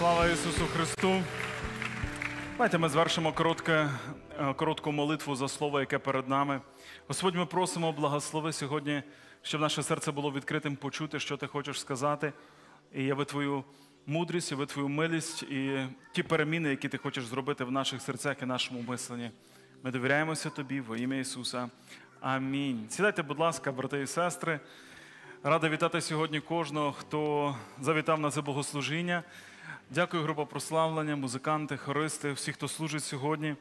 Слава Ісусу Христу! Давайте ми звершимо коротке, е, коротку молитву за слово, яке перед нами. Господь, ми просимо благослови сьогодні, щоб наше серце було відкритим, почути, що ти хочеш сказати. І яви твою мудрість, ви твою милість і ті переміни, які ти хочеш зробити в наших серцях і нашому мисленні. Ми довіряємося тобі во ім'я Ісуса. Амінь. Сідайте, будь ласка, брати і сестри. Рада вітати сьогодні кожного, хто завітав на це богослужіння. Дякую, група прославлення, музиканти, хористи, всі, хто служить сьогодні.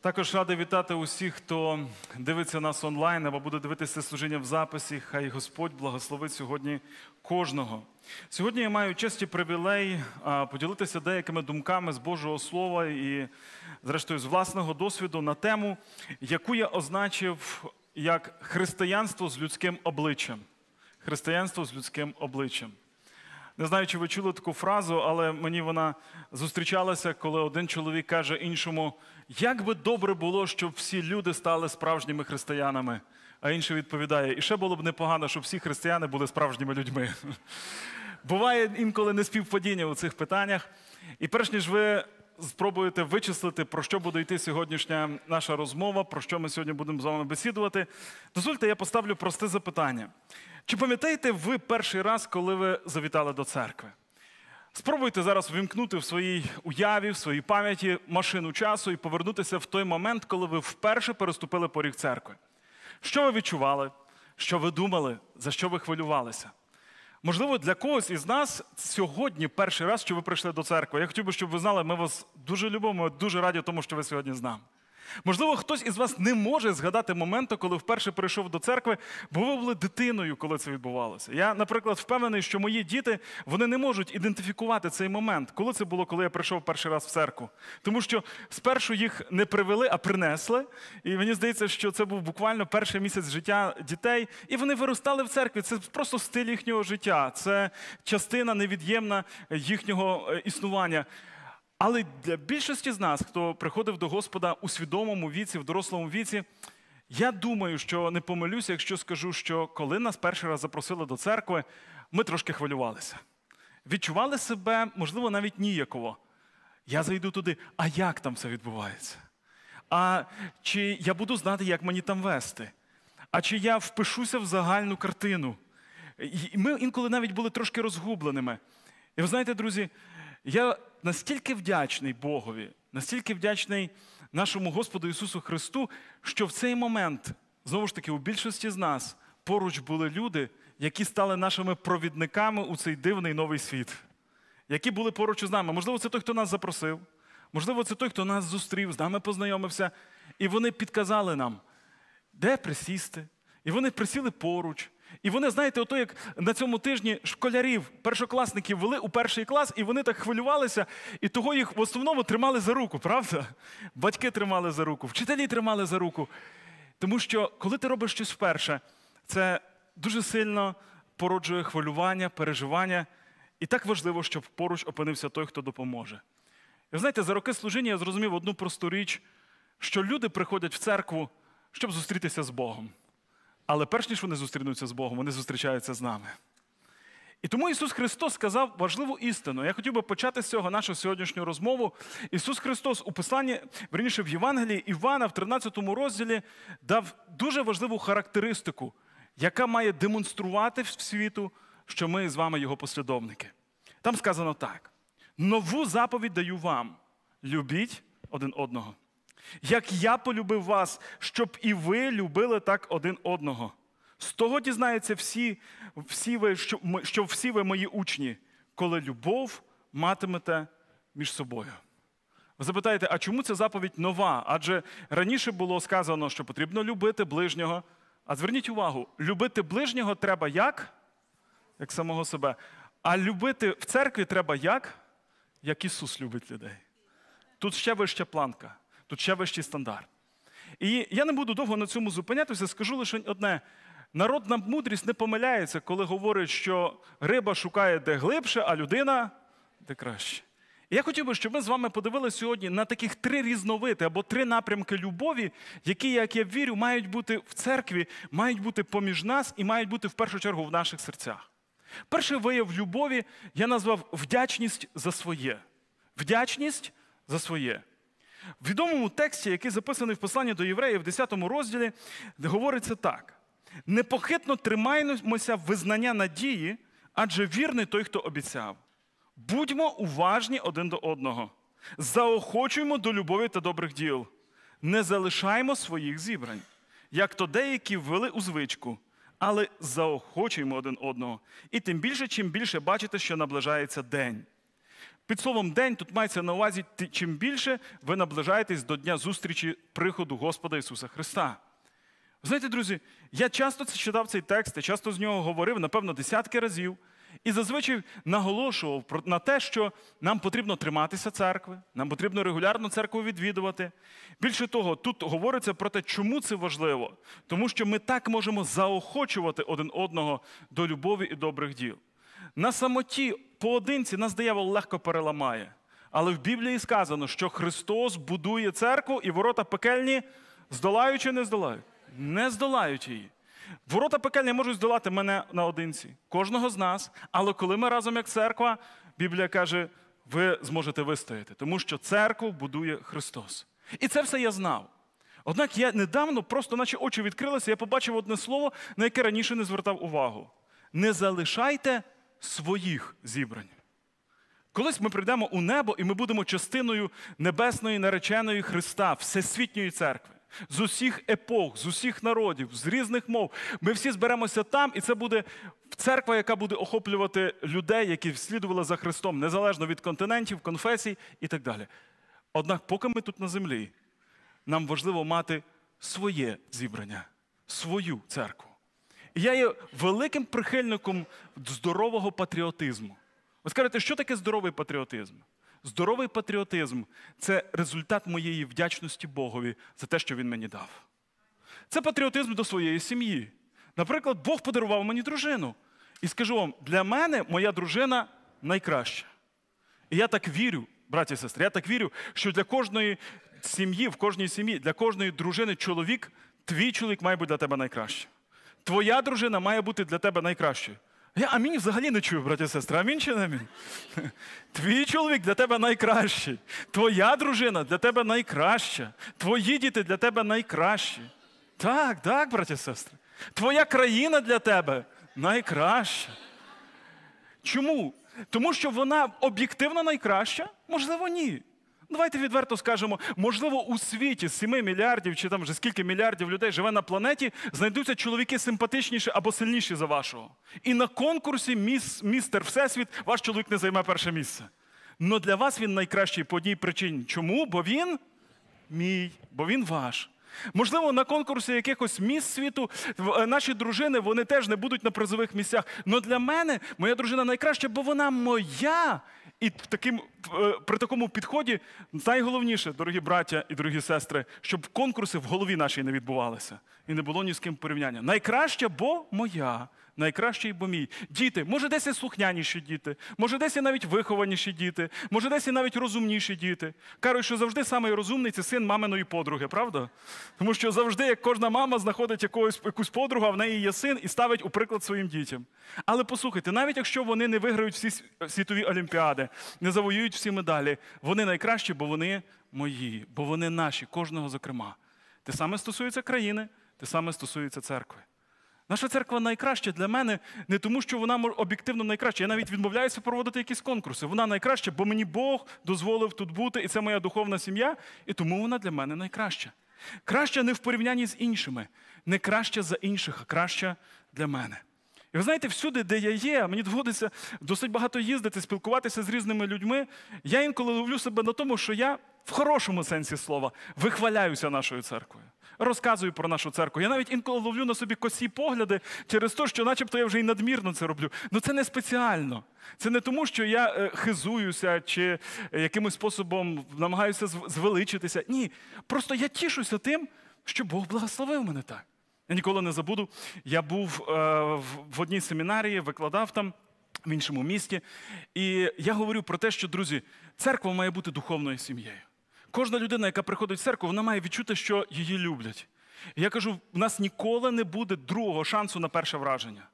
Також радий вітати усіх, хто дивиться нас онлайн або буде дивитися служіння в записі. Хай Господь благословить сьогодні кожного. Сьогодні я маю честь і привілей поділитися деякими думками з Божого Слова і, зрештою, з власного досвіду на тему, яку я означив як християнство з людським обличчям. Християнство з людським обличчям. Не знаю, чи ви чули таку фразу, але мені вона зустрічалася, коли один чоловік каже іншому: як би добре було, щоб всі люди стали справжніми християнами. А інший відповідає: і ще було б непогано, щоб всі християни були справжніми людьми. Буває інколи неспівпадіння у цих питаннях. І перш ніж ви спробуєте вичислити, про що буде йти сьогоднішня наша розмова, про що ми сьогодні будемо з вами бесідувати, дозвольте, я поставлю просте запитання. Чи пам'ятаєте ви перший раз, коли ви завітали до церкви? Спробуйте зараз вімкнути в своїй уяві, в своїй пам'яті машину часу і повернутися в той момент, коли ви вперше переступили поріг церкви. Що ви відчували? Що ви думали, за що ви хвилювалися? Можливо, для когось із нас сьогодні перший раз, що ви прийшли до церкви. Я хотів би, щоб ви знали, ми вас дуже любимо, дуже раді тому, що ви сьогодні з нами. Можливо, хтось із вас не може згадати моменту, коли вперше прийшов до церкви, бо ви були дитиною, коли це відбувалося. Я, наприклад, впевнений, що мої діти вони не можуть ідентифікувати цей момент, коли це було, коли я прийшов перший раз в церкву. Тому що спершу їх не привели, а принесли. І мені здається, що це був буквально перший місяць життя дітей, і вони виростали в церкві. Це просто стиль їхнього життя, це частина невід'ємна їхнього е, існування. Але для більшості з нас, хто приходив до Господа у свідомому віці, в дорослому віці, я думаю, що не помилюся, якщо скажу, що коли нас перший раз запросили до церкви, ми трошки хвилювалися. Відчували себе, можливо, навіть ніяково. Я зайду туди, а як там все відбувається? А чи я буду знати, як мені там вести? А чи я впишуся в загальну картину? І Ми інколи навіть були трошки розгубленими. І ви знаєте, друзі, я настільки вдячний Богові, настільки вдячний нашому Господу Ісусу Христу, що в цей момент, знову ж таки, у більшості з нас поруч були люди, які стали нашими провідниками у цей дивний новий світ, які були поруч із нами. Можливо, це той, хто нас запросив, можливо, це той, хто нас зустрів, з нами познайомився, і вони підказали нам, де присісти. І вони присіли поруч. І вони, знаєте, ото як на цьому тижні школярів, першокласників вели у перший клас, і вони так хвилювалися, і того їх в основному тримали за руку, правда? Батьки тримали за руку, вчителі тримали за руку. Тому що, коли ти робиш щось вперше, це дуже сильно породжує хвилювання, переживання. І так важливо, щоб поруч опинився той, хто допоможе. І знаєте, за роки служіння я зрозумів одну просту річ, що люди приходять в церкву, щоб зустрітися з Богом. Але перш ніж вони зустрінуться з Богом, вони зустрічаються з нами. І тому Ісус Христос сказав важливу істину. Я хотів би почати з цього нашу сьогоднішню розмову. Ісус Христос у посланні, верніше в Євангелії Івана, в 13 розділі дав дуже важливу характеристику, яка має демонструвати в світу, що ми з вами його послідовники. Там сказано так: нову заповідь даю вам: любіть один одного. Як я полюбив вас, щоб і ви любили так один одного. З того дізнаються всі, всі ви, що, що всі ви мої учні, коли любов матимете між собою. Ви запитаєте, а чому ця заповідь нова? Адже раніше було сказано, що потрібно любити ближнього. А зверніть увагу, любити ближнього треба як? Як самого себе. А любити в церкві треба як? Як Ісус любить людей. Тут ще вища планка. Тут ще вищий стандарт. І я не буду довго на цьому зупинятися, скажу лише одне. Народна мудрість не помиляється, коли говорить, що риба шукає де глибше, а людина де краще. І я хотів би, щоб ми з вами подивилися сьогодні на таких три різновити або три напрямки любові, які, як я вірю, мають бути в церкві, мають бути поміж нас і мають бути в першу чергу в наших серцях. Перший вияв любові я назвав вдячність за своє. Вдячність за своє. В відомому тексті, який записаний в посланні до євреїв в 10 розділі, говориться так: непохитно тримаємося визнання надії, адже вірний той, хто обіцяв. Будьмо уважні один до одного, заохочуємо до любові та добрих діл, не залишаємо своїх зібрань, як то деякі ввели у звичку, але заохочуємо один одного. І тим більше, чим більше бачите, що наближається день. Під словом день тут мається на увазі, чим більше ви наближаєтесь до дня зустрічі приходу Господа Ісуса Христа. Знаєте, друзі, я часто читав цей текст, я часто з нього говорив, напевно, десятки разів, і зазвичай наголошував на те, що нам потрібно триматися церкви, нам потрібно регулярно церкву відвідувати. Більше того, тут говориться про те, чому це важливо, тому що ми так можемо заохочувати один одного до любові і добрих діл. На самоті поодинці нас диявол легко переламає. Але в Біблії сказано, що Христос будує церкву і ворота пекельні здолають чи не здолають? Не здолають її. Ворота пекельні можуть здолати мене наодинці, кожного з нас. Але коли ми разом як церква, Біблія каже, ви зможете вистояти, тому що церкву будує Христос. І це все я знав. Однак я недавно, просто наче очі відкрилися, я побачив одне слово, на яке раніше не звертав увагу. Не залишайте своїх зібрань. Колись ми прийдемо у небо, і ми будемо частиною небесної нареченої Христа, Всесвітньої церкви, з усіх епох, з усіх народів, з різних мов. Ми всі зберемося там, і це буде церква, яка буде охоплювати людей, які слідували за Христом, незалежно від континентів, конфесій і так далі. Однак, поки ми тут на землі, нам важливо мати своє зібрання, свою церкву я є великим прихильником здорового патріотизму. Ви скажете, що таке здоровий патріотизм? Здоровий патріотизм це результат моєї вдячності Богові за те, що він мені дав. Це патріотизм до своєї сім'ї. Наприклад, Бог подарував мені дружину. І скажу вам, для мене моя дружина найкраща. І я так вірю, браті і сестри, я так вірю, що для кожної сім'ї, в кожній сім'ї, для кожної дружини чоловік, твій чоловік має бути для тебе найкращим. Твоя дружина має бути для тебе найкращою. Я амінь взагалі не чую, браті і сестри. Амінь чи не амінь? Твій чоловік для тебе найкращий. Твоя дружина для тебе найкраща. Твої діти для тебе найкращі. Так, так, браті і сестри. Твоя країна для тебе найкраща. Чому? Тому що вона об'єктивно найкраща? Можливо, ні. Давайте відверто скажемо, можливо, у світі 7 мільярдів чи там вже скільки мільярдів людей живе на планеті, знайдуться чоловіки симпатичніші або сильніші за вашого. І на конкурсі міс, містер Всесвіт ваш чоловік не займе перше місце. Але для вас він найкращий по одній причині. Чому? Бо він мій, бо він ваш. Можливо, на конкурсі якихось місць світу е, наші дружини вони теж не будуть на призових місцях. Але для мене моя дружина найкраща, бо вона моя. І таким, е, при такому підході найголовніше, дорогі браття і дорогі сестри, щоб конкурси в голові нашій не відбувалися і не було ні з ким порівняння. Найкраща, бо моя найкращий бо мій Діти, може, десь і слухняніші діти, може, десь і навіть вихованіші діти, може, десь і навіть розумніші діти. Кажуть, що завжди самий розумний це син маминої подруги, правда? Тому що завжди, як кожна мама знаходить якогось, якусь подругу, а в неї є син і ставить у приклад своїм дітям. Але послухайте, навіть якщо вони не виграють всі світові олімпіади, не завоюють всі медалі, вони найкращі, бо вони мої, бо вони наші, кожного зокрема. Те саме стосується країни, те саме стосується церкви. Наша церква найкраща для мене не тому, що вона об'єктивно найкраща. Я навіть відмовляюся проводити якісь конкурси. Вона найкраща, бо мені Бог дозволив тут бути, і це моя духовна сім'я, і тому вона для мене найкраща. Краща не в порівнянні з іншими, не краща за інших, а краща для мене. І ви знаєте, всюди, де я є, мені доводиться досить багато їздити, спілкуватися з різними людьми. Я інколи ловлю себе на тому, що я в хорошому сенсі слова вихваляюся нашою церквою розказую про нашу церкву. Я навіть інколи ловлю на собі косі погляди через те, що, начебто, я вже й надмірно це роблю. Ну це не спеціально. Це не тому, що я е, хизуюся чи якимось способом намагаюся звеличитися. Ні. Просто я тішуся тим, що Бог благословив мене так. Я ніколи не забуду. Я був е, в одній семінарії, викладав там. В іншому місті. І я говорю про те, що, друзі, церква має бути духовною сім'єю. Кожна людина, яка приходить в церкву, вона має відчути, що її люблять. І я кажу, в нас ніколи не буде другого шансу на перше враження.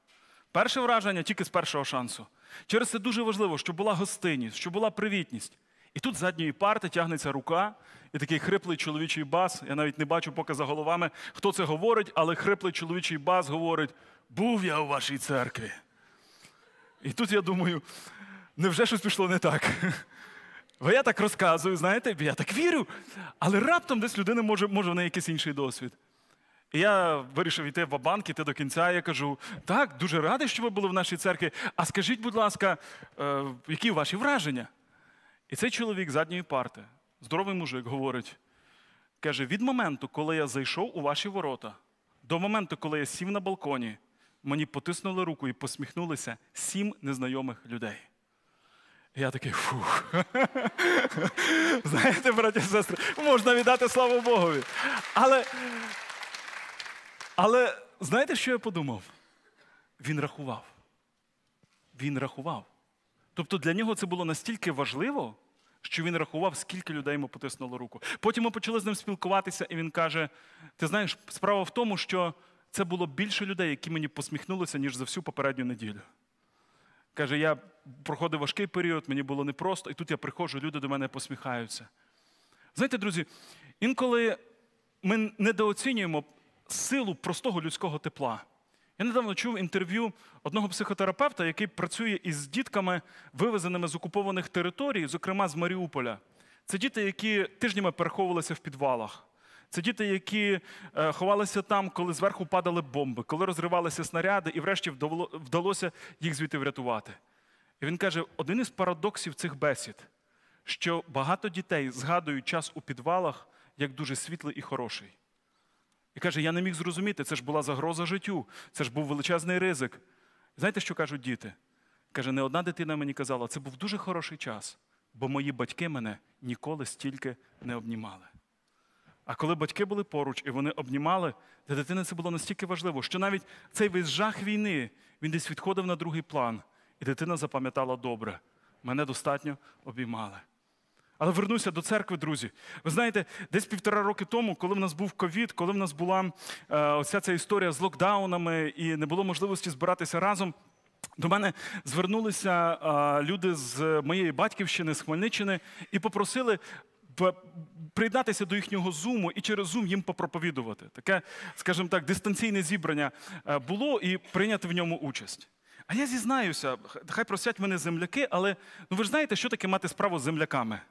Перше враження тільки з першого шансу. Через це дуже важливо, щоб була гостинність, щоб була привітність. І тут з задньої парти тягнеться рука, і такий хриплий чоловічий бас. Я навіть не бачу поки за головами, хто це говорить, але хриплий чоловічий бас говорить: був я у вашій церкві. І тут я думаю, невже щось пішло не так? Бо я так розказую, знаєте, я так вірю. Але раптом десь людина може може в неї якийсь інший досвід. І я вирішив йти в банк іти до кінця. Я кажу: так, дуже радий, що ви були в нашій церкві. А скажіть, будь ласка, е, які ваші враження? І цей чоловік задньої парти, здоровий мужик, говорить, каже: від моменту, коли я зайшов у ваші ворота, до моменту, коли я сів на балконі, мені потиснули руку і посміхнулися сім незнайомих людей. Я такий фух. Знаєте, браті і сестри, можна віддати славу Богові. Але, Але знаєте, що я подумав? Він рахував. Він рахував. Тобто для нього це було настільки важливо, що він рахував, скільки людей йому потиснуло руку. Потім ми почали з ним спілкуватися, і він каже: Ти знаєш, справа в тому, що це було більше людей, які мені посміхнулися, ніж за всю попередню неділю. Каже, я проходив важкий період, мені було непросто, і тут я приходжу, люди до мене посміхаються. Знаєте, друзі, інколи ми недооцінюємо силу простого людського тепла. Я недавно чув інтерв'ю одного психотерапевта, який працює із дітками, вивезеними з окупованих територій, зокрема з Маріуполя. Це діти, які тижнями переховувалися в підвалах. Це діти, які е, ховалися там, коли зверху падали бомби, коли розривалися снаряди, і врешті вдалося їх звідти врятувати. І він каже: один із парадоксів цих бесід, що багато дітей згадують час у підвалах як дуже світлий і хороший. І каже: Я не міг зрозуміти, це ж була загроза життю, це ж був величезний ризик. Знаєте, що кажуть діти? Каже, не одна дитина мені казала, це був дуже хороший час, бо мої батьки мене ніколи стільки не обнімали. А коли батьки були поруч і вони обнімали, для дитини це було настільки важливо, що навіть цей весь жах війни він десь відходив на другий план, і дитина запам'ятала добре. Мене достатньо обіймали. Але вернуся до церкви, друзі. Ви знаєте, десь півтора роки тому, коли в нас був ковід, коли в нас була е, оця ця історія з локдаунами і не було можливості збиратися разом. До мене звернулися е, люди з моєї батьківщини, з Хмельниччини, і попросили приєднатися до їхнього зуму і через зум їм попроповідувати. Таке, скажімо так, дистанційне зібрання е, було і прийняти в ньому участь. А я зізнаюся, хай просять мене земляки, але ну ви ж знаєте, що таке мати справу з земляками.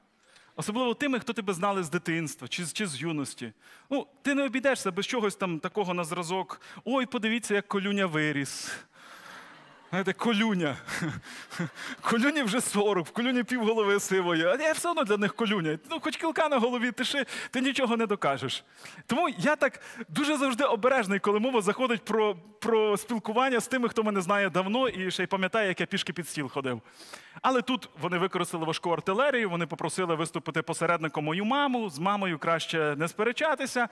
Особливо тими, хто тебе знали з дитинства чи, чи з юності. Ну, Ти не обійдешся без чогось там такого на зразок. Ой, подивіться, як колюня виріс. Знаєте, колюня. Колюні вже 40, в колюні півголови сивої, а я все одно для них колюня. Ну, хоч кілка на голові, ти ще, ти нічого не докажеш. Тому я так дуже завжди обережний, коли мова заходить про про спілкування з тими, хто мене знає давно і ще й пам'ятає, як я пішки під стіл ходив. Але тут вони використали важку артилерію, вони попросили виступити посередником мою маму, з мамою краще не сперечатися.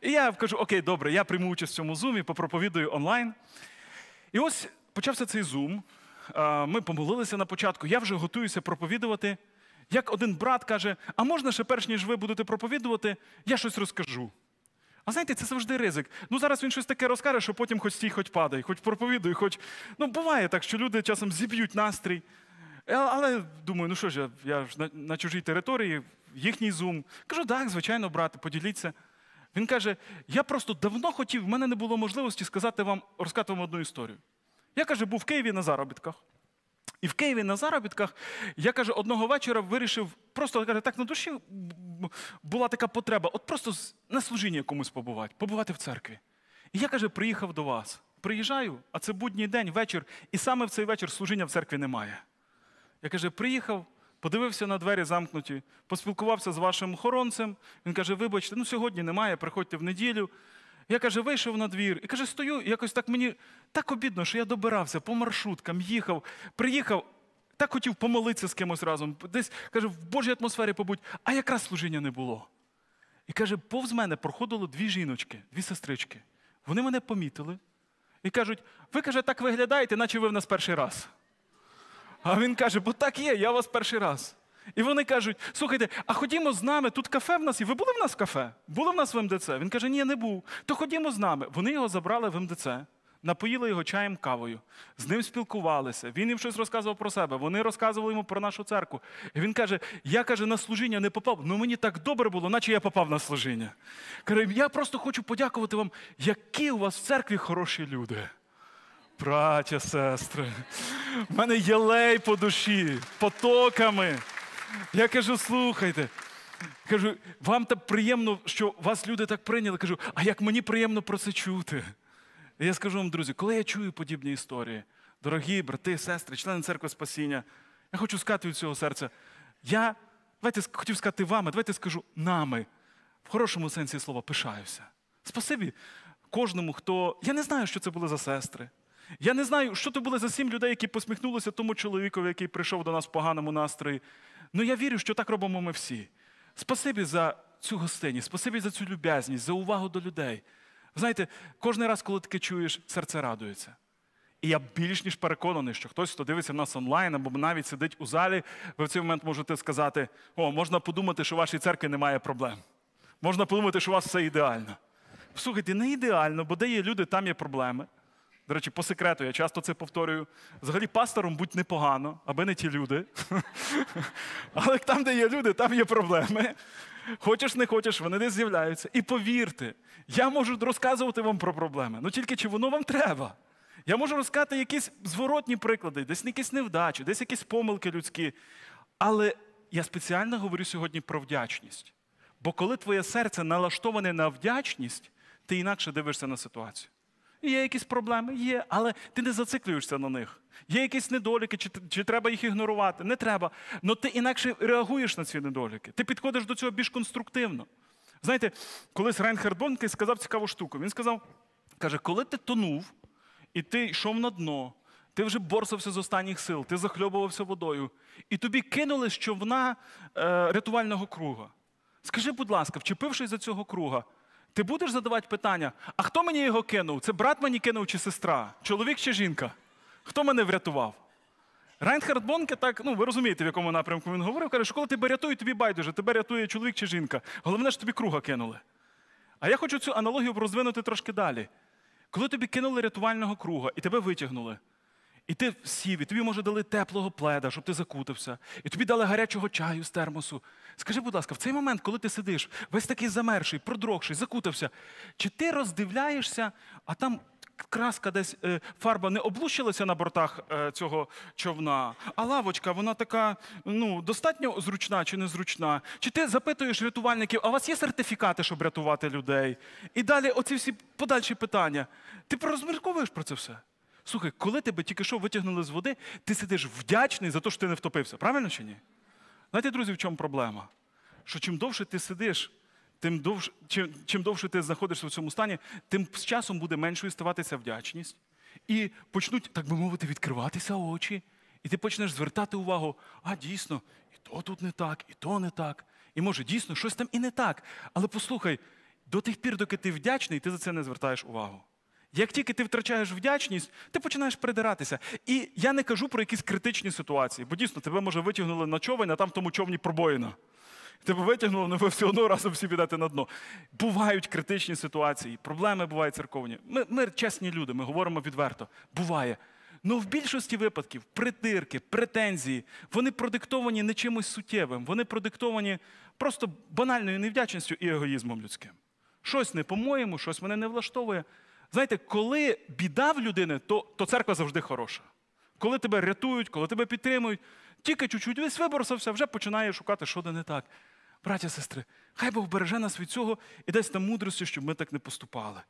І я кажу: Окей, добре, я прийму участь в цьому зумі, попроповідую онлайн. І ось почався цей зум. Ми помолилися на початку. Я вже готуюся проповідувати. Як один брат каже: а можна ще перш ніж ви будете проповідувати, я щось розкажу. А знаєте, це завжди ризик. Ну зараз він щось таке розкаже, що потім хоч стій, хоч падай, хоч проповідуй, хоч. Ну, буває так, що люди часом зіб'ють настрій. Але думаю, ну що ж, я я ж на, на чужій території, їхній зум. Кажу, так, звичайно, брате, поділіться. Він каже: я просто давно хотів, в мене не було можливості сказати вам, розказати вам одну історію. Я каже, був в Києві на заробітках. І в Києві на заробітках я каже, одного вечора вирішив, просто каже, так на душі була така потреба, от просто на служінні комусь побувати, побувати в церкві. І я каже, приїхав до вас. Приїжджаю, а це будній день, вечір, і саме в цей вечір служіння в церкві немає. Я каже, приїхав, подивився на двері замкнуті, поспілкувався з вашим охоронцем. Він каже, вибачте, ну сьогодні немає, приходьте в неділю. Я каже, вийшов на двір і каже, стою, і якось так мені так обідно, що я добирався по маршруткам, їхав, приїхав, так хотів помолитися з кимось разом, десь каже, в Божій атмосфері побудь, а якраз служіння не було. І каже, повз мене проходило дві жіночки, дві сестрички. Вони мене помітили і кажуть: ви каже, так виглядаєте, наче ви в нас перший раз. А він каже, бо так є, я у вас перший раз. І вони кажуть: слухайте, а ходімо з нами, тут кафе в нас є. Ви були в нас в кафе? Були в нас в МДЦ? Він каже, ні, не був. То ходімо з нами. Вони його забрали в МДЦ. Напоїли його чаєм кавою, з ним спілкувалися. Він їм щось розказував про себе. Вони розказували йому про нашу церкву. І він каже: Я каже, на служіння не попав. Ну мені так добре було, наче я попав на служіння. Каже, я просто хочу подякувати вам, які у вас в церкві хороші люди. Браття, сестри, в мене є лей по душі, потоками. Я кажу, слухайте. Кажу, вам так приємно, що вас люди так прийняли. Кажу, а як мені приємно про це чути. І я скажу вам, друзі, коли я чую подібні історії, дорогі брати, сестри, члени церкви Спасіння, я хочу сказати від цього серця. Я давайте хотів сказати вами, давайте скажу нами. В хорошому сенсі слова пишаюся. Спасибі кожному, хто. Я не знаю, що це були за сестри. Я не знаю, що це були за сім людей, які посміхнулися тому чоловікові, який прийшов до нас в поганому настрої. Ну я вірю, що так робимо ми всі. Спасибі за цю гостиність, спасибі за цю люб'язність, за увагу до людей. Знаєте, кожен раз, коли таке чуєш, серце радується. І я більш ніж переконаний, що хтось, хто дивиться нас онлайн, або навіть сидить у залі, ви в цей момент можете сказати: о, можна подумати, що в вашій церкві немає проблем. Можна подумати, що у вас все ідеально. Слухайте, не ідеально, бо де є люди, там є проблеми. До речі, по секрету, я часто це повторюю. Взагалі, пастором будь непогано, аби не ті люди. Але там, де є люди, там є проблеми. Хочеш, не хочеш, вони не з'являються. І повірте, я можу розказувати вам про проблеми. Ну тільки чи воно вам треба? Я можу розказати якісь зворотні приклади, десь якісь невдачі, десь якісь помилки людські. Але я спеціально говорю сьогодні про вдячність. Бо коли твоє серце налаштоване на вдячність, ти інакше дивишся на ситуацію. Є якісь проблеми, є, але ти не зациклюєшся на них. Є якісь недоліки, чи, чи треба їх ігнорувати? Не треба. Але ти інакше реагуєш на ці недоліки. Ти підходиш до цього більш конструктивно. Знаєте, колись Рейнхард Бонке сказав цікаву штуку. Він сказав: каже, коли ти тонув і ти йшов на дно, ти вже борсався з останніх сил, ти захльобувався водою, і тобі кинули з човна е, рятувального круга. Скажи, будь ласка, вчепившись за цього круга, ти будеш задавати питання, а хто мені його кинув? Це брат мені кинув чи сестра, чоловік чи жінка? Хто мене врятував? Райнхард Бонке так, ну ви розумієте, в якому напрямку він говорив, каже, що коли тебе рятують, тобі байдуже, тебе рятує чоловік чи жінка. Головне що тобі круга кинули. А я хочу цю аналогію розвинути трошки далі. Коли тобі кинули рятувального круга і тебе витягнули, і ти сів, і тобі, може, дали теплого пледа, щоб ти закутався, і тобі дали гарячого чаю з термосу. Скажи, будь ласка, в цей момент, коли ти сидиш, весь такий замерший, продрогший, закутався, чи ти роздивляєшся, а там краска десь е, фарба не облущилася на бортах е, цього човна, а лавочка, вона така ну, достатньо зручна чи незручна? Чи ти запитуєш рятувальників, а у вас є сертифікати, щоб рятувати людей? І далі оці всі подальші питання. Ти розмірковуєш про це все? Слухай, коли тебе тільки що витягнули з води, ти сидиш вдячний за те, що ти не втопився. Правильно чи ні? Знаєте, друзі, в чому проблема? Що чим довше ти сидиш, тим довше, чим, чим довше ти знаходишся в цьому стані, тим з часом буде меншою ставатися вдячність. І почнуть, так би мовити, відкриватися очі. І ти почнеш звертати увагу, а дійсно, і то тут не так, і то не так. І може, дійсно, щось там і не так. Але послухай, до тих пір, доки ти вдячний, ти за це не звертаєш увагу. Як тільки ти втрачаєш вдячність, ти починаєш придиратися. І я не кажу про якісь критичні ситуації, бо дійсно тебе може витягнули на човен, а там в тому човні пробоїна. Тебе витягнуло, але ну, ви все одно разом всі підете на дно. Бувають критичні ситуації, проблеми бувають церковні. Ми, ми чесні люди, ми говоримо відверто. Буває. Але ну, в більшості випадків притирки, претензії, вони продиктовані не чимось суттєвим, вони продиктовані просто банальною невдячністю і егоїзмом людським. Щось не по-моєму, щось мене не влаштовує. Знаєте, коли біда в людини, то то церква завжди хороша. Коли тебе рятують, коли тебе підтримують, тільки чуть-чуть весь виборсався, вже починає шукати, що де не так. Браття, сестри, хай Бог береже нас від цього і дасть нам мудрості, щоб ми так не поступали.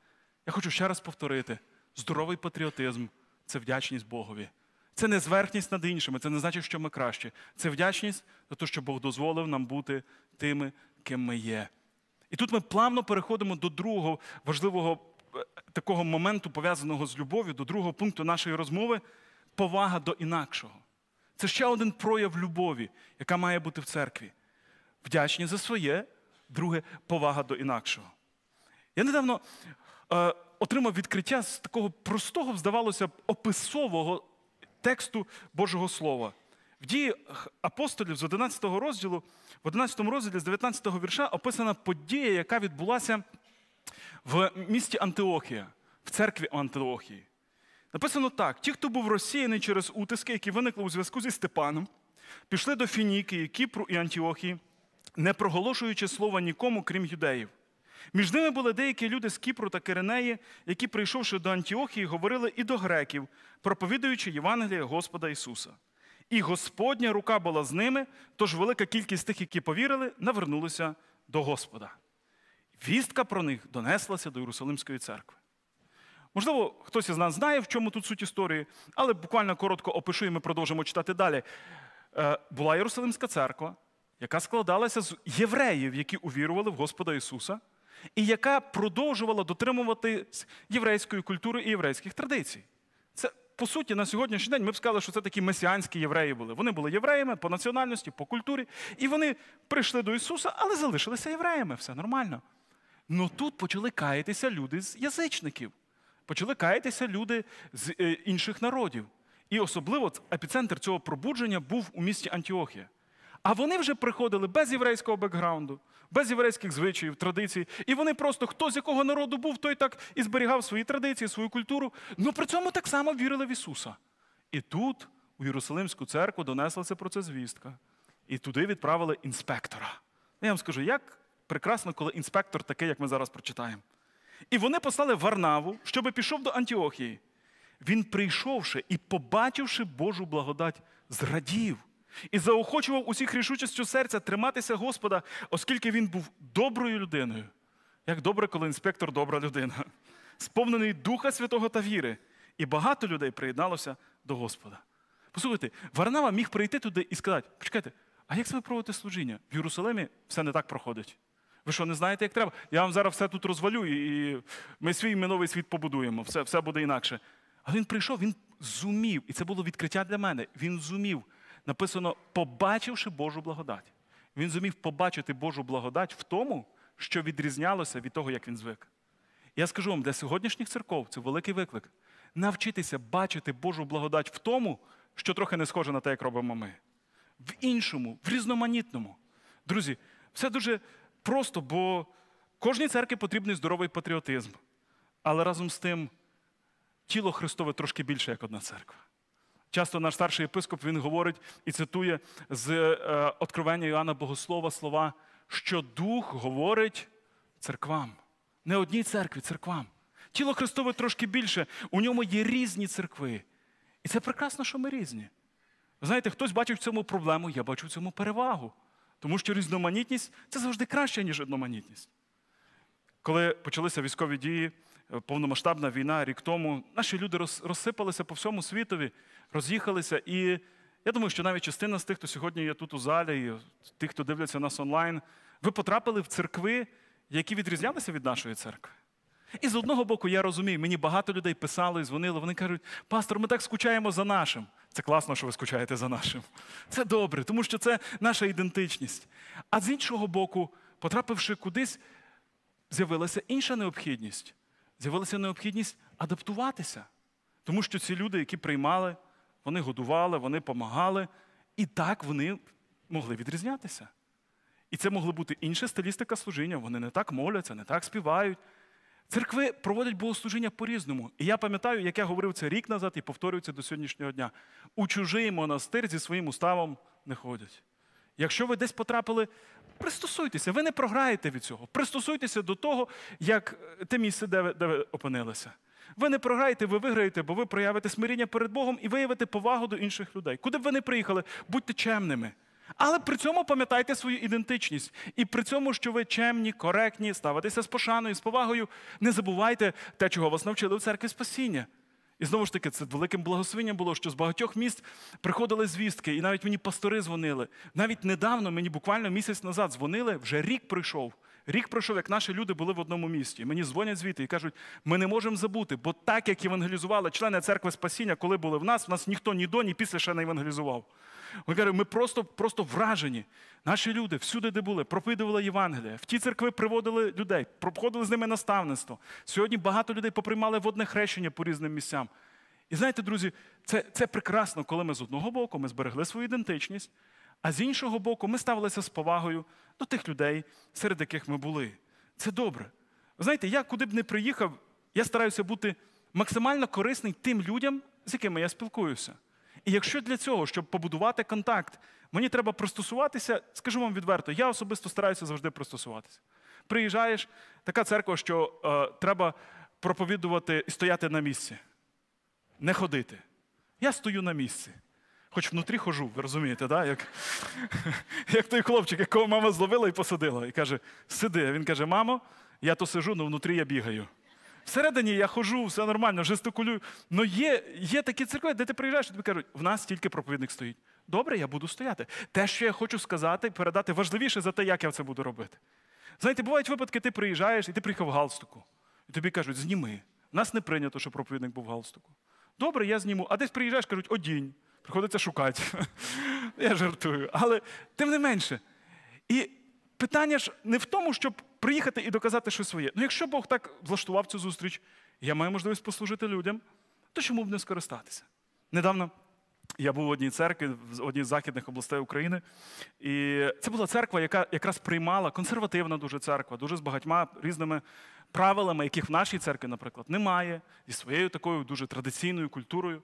Я хочу ще раз повторити: здоровий патріотизм це вдячність Богові. Це не зверхність над іншими, це не значить, що ми краще. Це вдячність за те, що Бог дозволив нам бути тими, ким ми є. І тут ми плавно переходимо до другого важливого такого моменту, пов'язаного з любов'ю, до другого пункту нашої розмови повага до інакшого. Це ще один прояв любові, яка має бути в церкві. Вдячні за своє, друге повага до інакшого. Я недавно е, отримав відкриття з такого простого, здавалося б, описового тексту Божого Слова. В дії апостолів з 11 розділу, в 11 розділі з 19 вірша описана подія, яка відбулася в місті Антиохія, в церкві Антиохії. Написано так: ті, хто був розсіяний через утиски, які виникли у зв'язку зі Степаном, пішли до Фінікії, Кіпру і Антіохії, не проголошуючи слова нікому, крім юдеїв. Між ними були деякі люди з Кіпру та Киринеї, які, прийшовши до Антіохії, говорили і до греків, проповідуючи Євангелія Господа Ісуса. І Господня рука була з ними, тож велика кількість тих, які повірили, навернулися до Господа. Вістка про них донеслася до Єрусалимської церкви. Можливо, хтось із нас знає, в чому тут суть історії, але буквально коротко опишу, і ми продовжимо читати далі. Е, була Єрусалимська церква, яка складалася з євреїв, які увірували в Господа Ісуса, і яка продовжувала дотримувати єврейської культури і єврейських традицій. Це, по суті, на сьогоднішній день ми б сказали, що це такі месіанські євреї були. Вони були євреями по національності, по культурі, і вони прийшли до Ісуса, але залишилися євреями. Все нормально. Ну тут почали каятися люди з язичників, почали каятися люди з е, інших народів. І особливо епіцентр цього пробудження був у місті Антіохія. А вони вже приходили без єврейського бекграунду, без єврейських звичаїв, традицій. І вони просто, хто з якого народу був, той так і зберігав свої традиції, свою культуру. Ну при цьому так само вірили в Ісуса. І тут, у Єрусалимську церкву, донеслася про це звістка. І туди відправили інспектора. Я вам скажу, як прекрасно, коли інспектор такий, як ми зараз прочитаємо. І вони послали Варнаву, щоби пішов до Антіохії. Він, прийшовши і, побачивши Божу благодать, зрадів і заохочував усіх рішучістю серця триматися Господа, оскільки він був доброю людиною. Як добре, коли інспектор добра людина, сповнений Духа Святого та віри, і багато людей приєдналося до Господа. Послухайте, Варнава міг прийти туди і сказати: почекайте, а як себе проводити служіння? В Єрусалимі все не так проходить. Ви що, не знаєте, як треба? Я вам зараз все тут розвалю, і ми свій ми новий світ побудуємо, все, все буде інакше. А він прийшов, він зумів, і це було відкриття для мене. Він зумів. Написано, побачивши Божу благодать. Він зумів побачити Божу благодать в тому, що відрізнялося від того, як він звик. Я скажу вам, для сьогоднішніх церков це великий виклик. Навчитися бачити Божу благодать в тому, що трохи не схоже на те, як робимо ми. В іншому, в різноманітному. Друзі, все дуже просто, бо кожній церкві потрібний здоровий патріотизм. Але разом з тим, тіло Христове трошки більше, як одна церква. Часто наш старший єпископ він говорить і цитує з е, Откровення Іоанна Богослова слова, що Дух говорить церквам. Не одній церкві, церквам. Тіло Христове трошки більше, у ньому є різні церкви. І це прекрасно, що ми різні. Знаєте, хтось бачить в цьому проблему, я бачу в цьому перевагу. Тому що різноманітність це завжди краще, ніж одноманітність. Коли почалися військові дії, е, повномасштабна війна рік тому, наші люди розсипалися по всьому світові, роз'їхалися. І я думаю, що навіть частина з тих, хто сьогодні є тут у залі, і тих, хто дивляться нас онлайн, ви потрапили в церкви, які відрізнялися від нашої церкви. І з одного боку, я розумію, мені багато людей писали, дзвонили. Вони кажуть, пастор, ми так скучаємо за нашим. Це класно, що ви скучаєте за нашим. Це добре, тому що це наша ідентичність. А з іншого боку, потрапивши кудись, з'явилася інша необхідність. З'явилася необхідність адаптуватися. Тому що ці люди, які приймали, вони годували, вони допомагали, і так вони могли відрізнятися. І це могла бути інша стилістика служіння. Вони не так моляться, не так співають. Церкви проводять богослужіння по-різному. І я пам'ятаю, як я говорив це рік назад і повторюється до сьогоднішнього дня. У чужий монастир зі своїм уставом не ходять. Якщо ви десь потрапили, пристосуйтеся, ви не програєте від цього. Пристосуйтеся до того, як е, те місце, де ви, де ви опинилися. Ви не програєте, ви виграєте, бо ви проявите смиріння перед Богом і виявите повагу до інших людей. Куди б ви не приїхали, будьте чемними. Але при цьому пам'ятайте свою ідентичність. І при цьому, що ви чемні, коректні, ставитеся з пошаною, з повагою, не забувайте те, чого вас навчили у церкві спасіння. І знову ж таки, це великим благословенням було, що з багатьох міст приходили звістки, і навіть мені пастори дзвонили. Навіть недавно, мені буквально місяць назад дзвонили, вже рік пройшов. Рік пройшов, як наші люди були в одному місті. мені дзвонять звідти і кажуть, ми не можемо забути, бо так як євангелізували члени церкви спасіння, коли були в нас, в нас ніхто ні до, ні після ще не евангелізував. Він каже, ми просто просто вражені. Наші люди всюди, де були, проповідували Євангелія. В ті церкви приводили людей, проходили з ними наставництво. Сьогодні багато людей поприймали водне хрещення по різним місцям. І знаєте, друзі, це, це прекрасно, коли ми з одного боку ми зберегли свою ідентичність, а з іншого боку, ми ставилися з повагою до тих людей, серед яких ми були. Це добре. Ви знаєте, я куди б не приїхав, я стараюся бути максимально корисний тим людям, з якими я спілкуюся. І якщо для цього, щоб побудувати контакт, мені треба пристосуватися, скажу вам відверто, я особисто стараюся завжди пристосуватися. Приїжджаєш, така церква, що е, треба проповідувати і стояти на місці, не ходити. Я стою на місці. Хоч внутрі хожу, ви розумієте, да? як як той хлопчик, якого мама зловила і посадила, і каже: сиди. він каже: Мамо, я то сижу, але внутрі я бігаю. Всередині я хожу, все нормально, жестикулюю. Але є є такі церкви, де ти приїжджаєш, і тобі кажуть, в нас тільки проповідник стоїть. Добре, я буду стояти. Те, що я хочу сказати, передати важливіше за те, як я це буду робити. Знаєте, бувають випадки, ти приїжджаєш і ти приїхав в галстуку. І тобі кажуть, зніми. У нас не прийнято, що проповідник був в галстуку. Добре, я зніму. А десь приїжджаєш, кажуть, одінь. Приходиться шукати. Я жартую. Але тим не менше. І питання ж не в тому, щоб приїхати і доказати щось своє. Ну, якщо Бог так влаштував цю зустріч, я маю можливість послужити людям, то чому б не скористатися? Недавно я був в одній церкві, в одній з західних областей України, і це була церква, яка якраз приймала консервативна дуже церква, дуже з багатьма різними правилами, яких в нашій церкві, наприклад, немає, і своєю такою дуже традиційною культурою.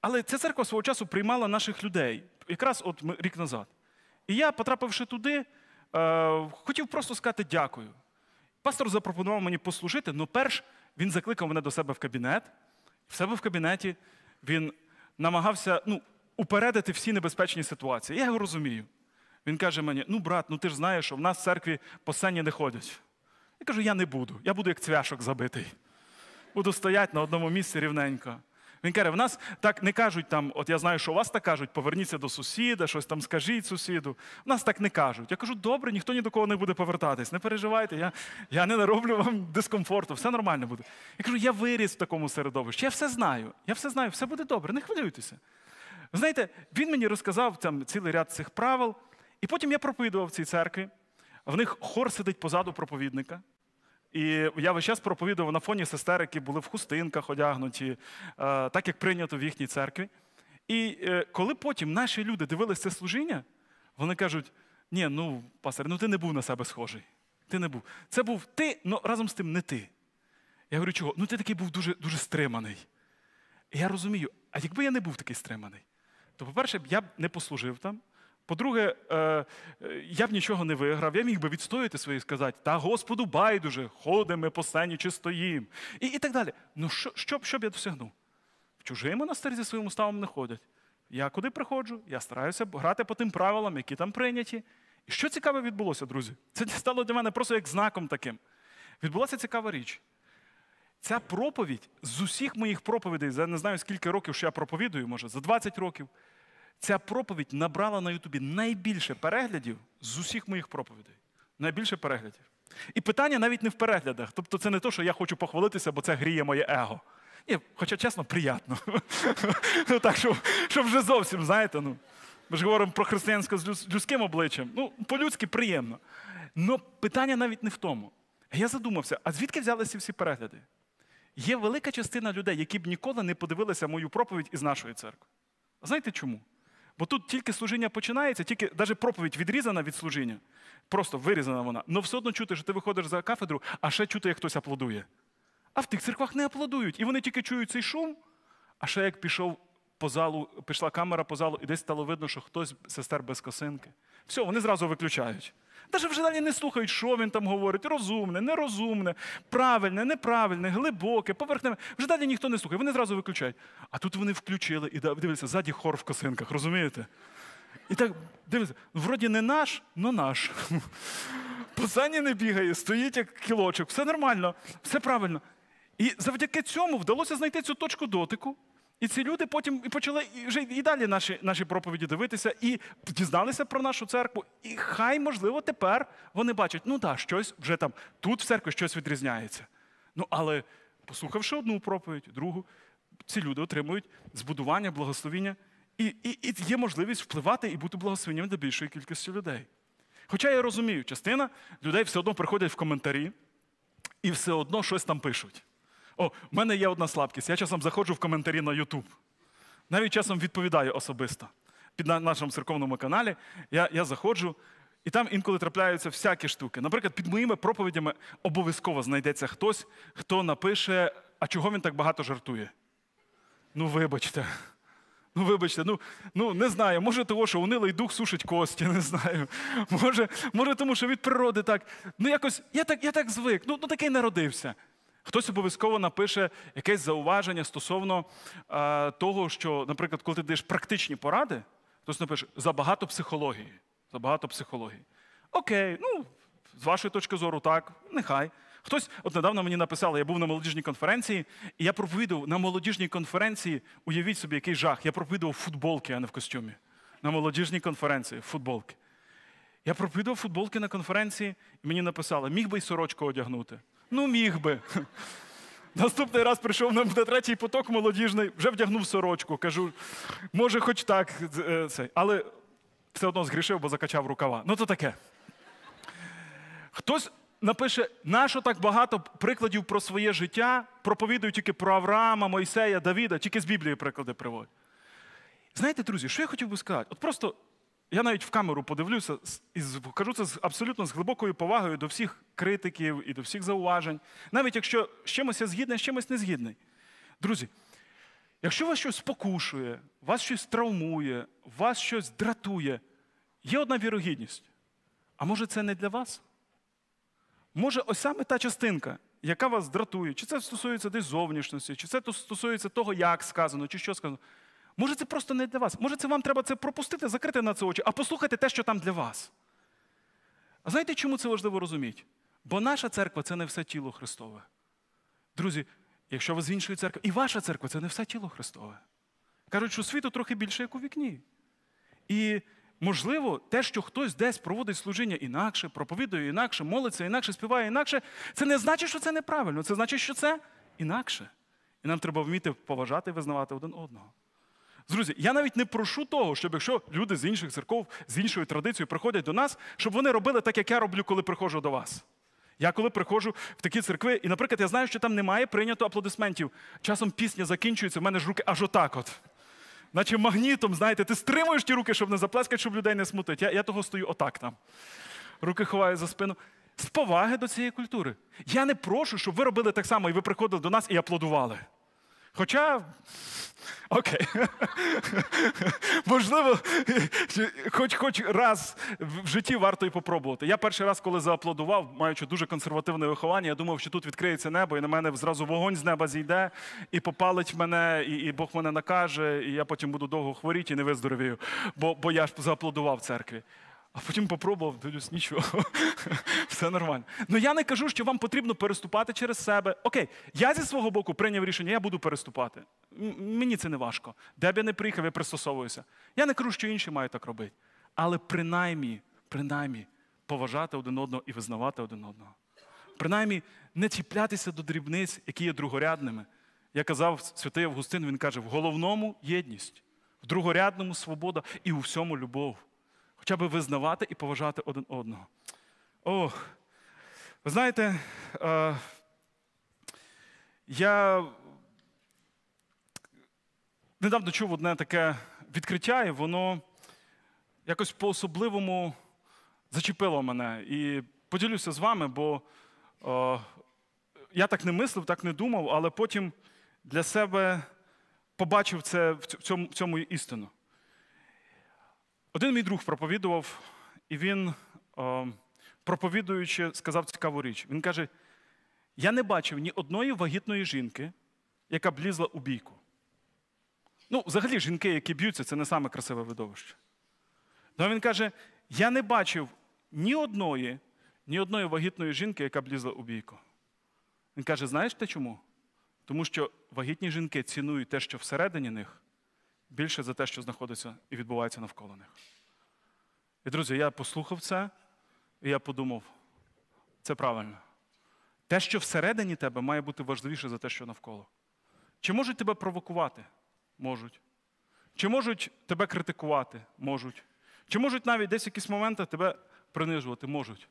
Але ця церква свого часу приймала наших людей якраз от рік назад. І я, потрапивши туди, Е, хотів просто сказати дякую. Пастор запропонував мені послужити, але ну, перш він закликав мене до себе в кабінет. В себе в кабінеті він намагався ну, упередити всі небезпечні ситуації. Я його розумію. Він каже мені: ну, брат, ну ти ж знаєш, що в нас в церкві посені не ходять. Я кажу, я не буду. Я буду як цвяшок забитий. Буду стояти на одному місці рівненько. Він каже, в нас так не кажуть там, от я знаю, що у вас так кажуть, поверніться до сусіда, щось там скажіть сусіду. В нас так не кажуть. Я кажу, добре, ніхто ні до кого не буде повертатись, не переживайте, я я не нароблю вам дискомфорту, все нормально буде. Я кажу, я виріс в такому середовищі, я все знаю, я все знаю, все буде добре, не хвилюйтеся. Знаєте, він мені розказав там цілий ряд цих правил, і потім я проповідував в цій церкві. В них хор сидить позаду проповідника. І я весь час проповідував на фоні сестер, які були в хустинках одягнуті, е, так як прийнято в їхній церкві. І е, коли потім наші люди дивилися це служіння, вони кажуть: ні, ну, пастор, ну ти не був на себе схожий. Ти не був. Це був ти, але ну, разом з тим не ти. Я говорю, чого? Ну ти такий був дуже дуже стриманий. І я розумію, а якби я не був такий стриманий, то, по-перше, я б не послужив там. По-друге, е, я б нічого не виграв, я міг би відстояти свої і сказати, та Господу байдуже, ходимо по сцені чи стоїм. І і так далі. Ну, що що, що б я досягнув? В чужий монастир зі своїм уставом не ходять. Я куди приходжу, я стараюся грати по тим правилам, які там прийняті. І що цікаве відбулося, друзі? Це стало для мене просто як знаком таким. Відбулася цікава річ. Ця проповідь з усіх моїх проповідей, за не знаю скільки років що я проповідую, може, за 20 років. Ця проповідь набрала на Ютубі найбільше переглядів з усіх моїх проповідей. Найбільше переглядів. І питання навіть не в переглядах. Тобто, це не те, що я хочу похвалитися, бо це гріє моє его. Ні, Хоча, чесно, приятно. Ну так, що вже зовсім, знаєте, ну. Ми ж говоримо про християнське з людським обличчям. Ну, по-людськи приємно. Але питання навіть не в тому. Я задумався, а звідки взялися всі перегляди? Є велика частина людей, які б ніколи не подивилися мою проповідь із нашої церкви. Знаєте чому? Бо тут тільки служіння починається, тільки навіть проповідь відрізана від служіння, просто вирізана вона. але все одно чути, що ти виходиш за кафедру, а ще чути, як хтось аплодує. А в тих церквах не аплодують. І вони тільки чують цей шум, а ще як пішов по залу, пішла камера по залу, і десь стало видно, що хтось сестер без косинки. Все, вони зразу виключають. Даже вже далі не слухають, що він там говорить. Розумне, нерозумне, правильне, неправильне, глибоке, поверхне. Вже далі ніхто не слухає, вони зразу виключають. А тут вони включили і дивляться, ззаді хор в косинках, розумієте? І так дивиться, вроді не наш, но наш. По сані не бігає, стоїть як кілочок, все нормально, все правильно. І завдяки цьому вдалося знайти цю точку дотику. І ці люди потім і почали вже і далі наші наші проповіді дивитися, і дізналися про нашу церкву. І хай, можливо, тепер вони бачать, ну так, щось вже там, тут в церкві щось відрізняється. Ну, але послухавши одну проповідь, другу, ці люди отримують збудування, благословіння, і і, і є можливість впливати і бути благословенням для більшої кількості людей. Хоча я розумію, частина людей все одно приходять в коментарі і все одно щось там пишуть. О, в мене є одна слабкість. Я часом заходжу в коментарі на Ютуб. Навіть часом відповідаю особисто під нашому церковному каналі. Я, Я заходжу. І там інколи трапляються всякі штуки. Наприклад, під моїми проповідями обов'язково знайдеться хтось, хто напише, а чого він так багато жартує. Ну, вибачте, ну вибачте, ну ну не знаю. Може, того, що унилий дух сушить кості, не знаю. Може, може, тому що від природи так. Ну, якось я так я так звик, ну, ну такий народився. Хтось обов'язково напише якесь зауваження стосовно е, того, що, наприклад, коли ти даєш практичні поради, хтось напише забагато психології. Забагато психології. Окей, ну, з вашої точки зору, так, нехай. Хтось от недавно мені написали, я був на молодіжній конференції, і я проповідував на молодіжній конференції, уявіть собі, який жах. Я проповідував футболки, а не в костюмі. На молодіжній конференції футболки. Я проповідував футболки на конференції, і мені написали, міг би й сорочку одягнути. Ну, міг би. Наступний раз прийшов на третій поток молодіжний, вже вдягнув сорочку. Кажу, може, хоч так, е, це. але все одно згрішив, бо закачав рукава. Ну, то таке. Хтось напише, нащо так багато прикладів про своє життя, проповідують тільки про Авраама, Мойсея, Давіда, тільки з Біблії приклади приводять. Знаєте, друзі, що я хотів би сказати? От просто я навіть в камеру подивлюся і кажу це абсолютно з глибокою повагою до всіх критиків і до всіх зауважень, навіть якщо з чимось я згідний, з чимось не згідний. Друзі, якщо вас щось спокушує, вас щось травмує, вас щось дратує, є одна вірогідність. А може, це не для вас? Може, ось саме та частинка, яка вас дратує, чи це стосується десь зовнішності, чи це стосується того, як сказано, чи що сказано. Може, це просто не для вас. Може, це вам треба це пропустити, закрити на це очі, а послухати те, що там для вас. А знаєте, чому це важливо розуміти? Бо наша церква це не все тіло Христове. Друзі, якщо ви з іншої церкви, і ваша церква це не все тіло Христове. Кажуть, що світу трохи більше, як у вікні. І, можливо, те, що хтось десь проводить служіння інакше, проповідує інакше, молиться інакше, співає інакше, це не значить, що це неправильно. Це значить, що це інакше. І нам треба вміти поважати і визнавати один одного. Друзі, я навіть не прошу того, щоб якщо люди з інших церков, з іншою традицією приходять до нас, щоб вони робили так, як я роблю, коли приходжу до вас. Я коли приходжу в такі церкви, і, наприклад, я знаю, що там немає прийнято аплодисментів. Часом пісня закінчується, в мене ж руки аж отак от. Наче магнітом, знаєте, ти стримуєш ті руки, щоб не заплескати, щоб людей не смутити. Я я того стою отак там. Руки ховаю за спину. З поваги до цієї культури. Я не прошу, щоб ви робили так само, і ви приходили до нас і аплодували. Хоча, окей, можливо, хоч хоч раз в житті варто і попробувати. Я перший раз, коли зааплодував, маючи дуже консервативне виховання, я думав, що тут відкриється небо, і на мене зразу вогонь з неба зійде і попалить мене, і і Бог мене накаже, і я потім буду довго хворіти і не виздоровію, бо бо я ж зааплодував церкві. А потім попробував, дивлюсь, нічого, все нормально. Ну я не кажу, що вам потрібно переступати через себе. Окей, я зі свого боку прийняв рішення, я буду переступати. мені це не важко. Де б я не приїхав, я пристосовуюся. Я не кажу, що інші мають так робити. Але принаймні, принаймні, поважати один одного і визнавати один одного. Принаймні, не чіплятися до дрібниць, які є другорядними. Я казав святий Августин, він каже: в головному єдність, в другорядному свобода і у всьому любов. Хоча б визнавати і поважати один одного. Ох, ви знаєте, е, я недавно чув одне таке відкриття, і воно якось по-особливому зачепило мене. І поділюся з вами, бо е, я так не мислив, так не думав, але потім для себе побачив це в цьому, в цьому істину. Один мій друг проповідував, і він, е, проповідуючи, сказав цікаву річ. Він каже: я не бачив ні одної вагітної жінки, яка б лізла у бійку. Ну, взагалі, жінки, які б'ються, це не саме красиве видовище. Ну, він каже: я не бачив ні одної, ні одної вагітної жінки, яка б лізла у бійку. Він каже: знаєш ти чому? Тому що вагітні жінки цінують те, що всередині них, більше за те, що знаходиться і відбувається навколо них. І, друзі, я послухав це, і я подумав, це правильно. Те, що всередині тебе, має бути важливіше за те, що навколо. Чи можуть тебе провокувати? Можуть. Чи можуть тебе критикувати? Можуть. Чи можуть навіть десь якісь моменти тебе принижувати? Можуть.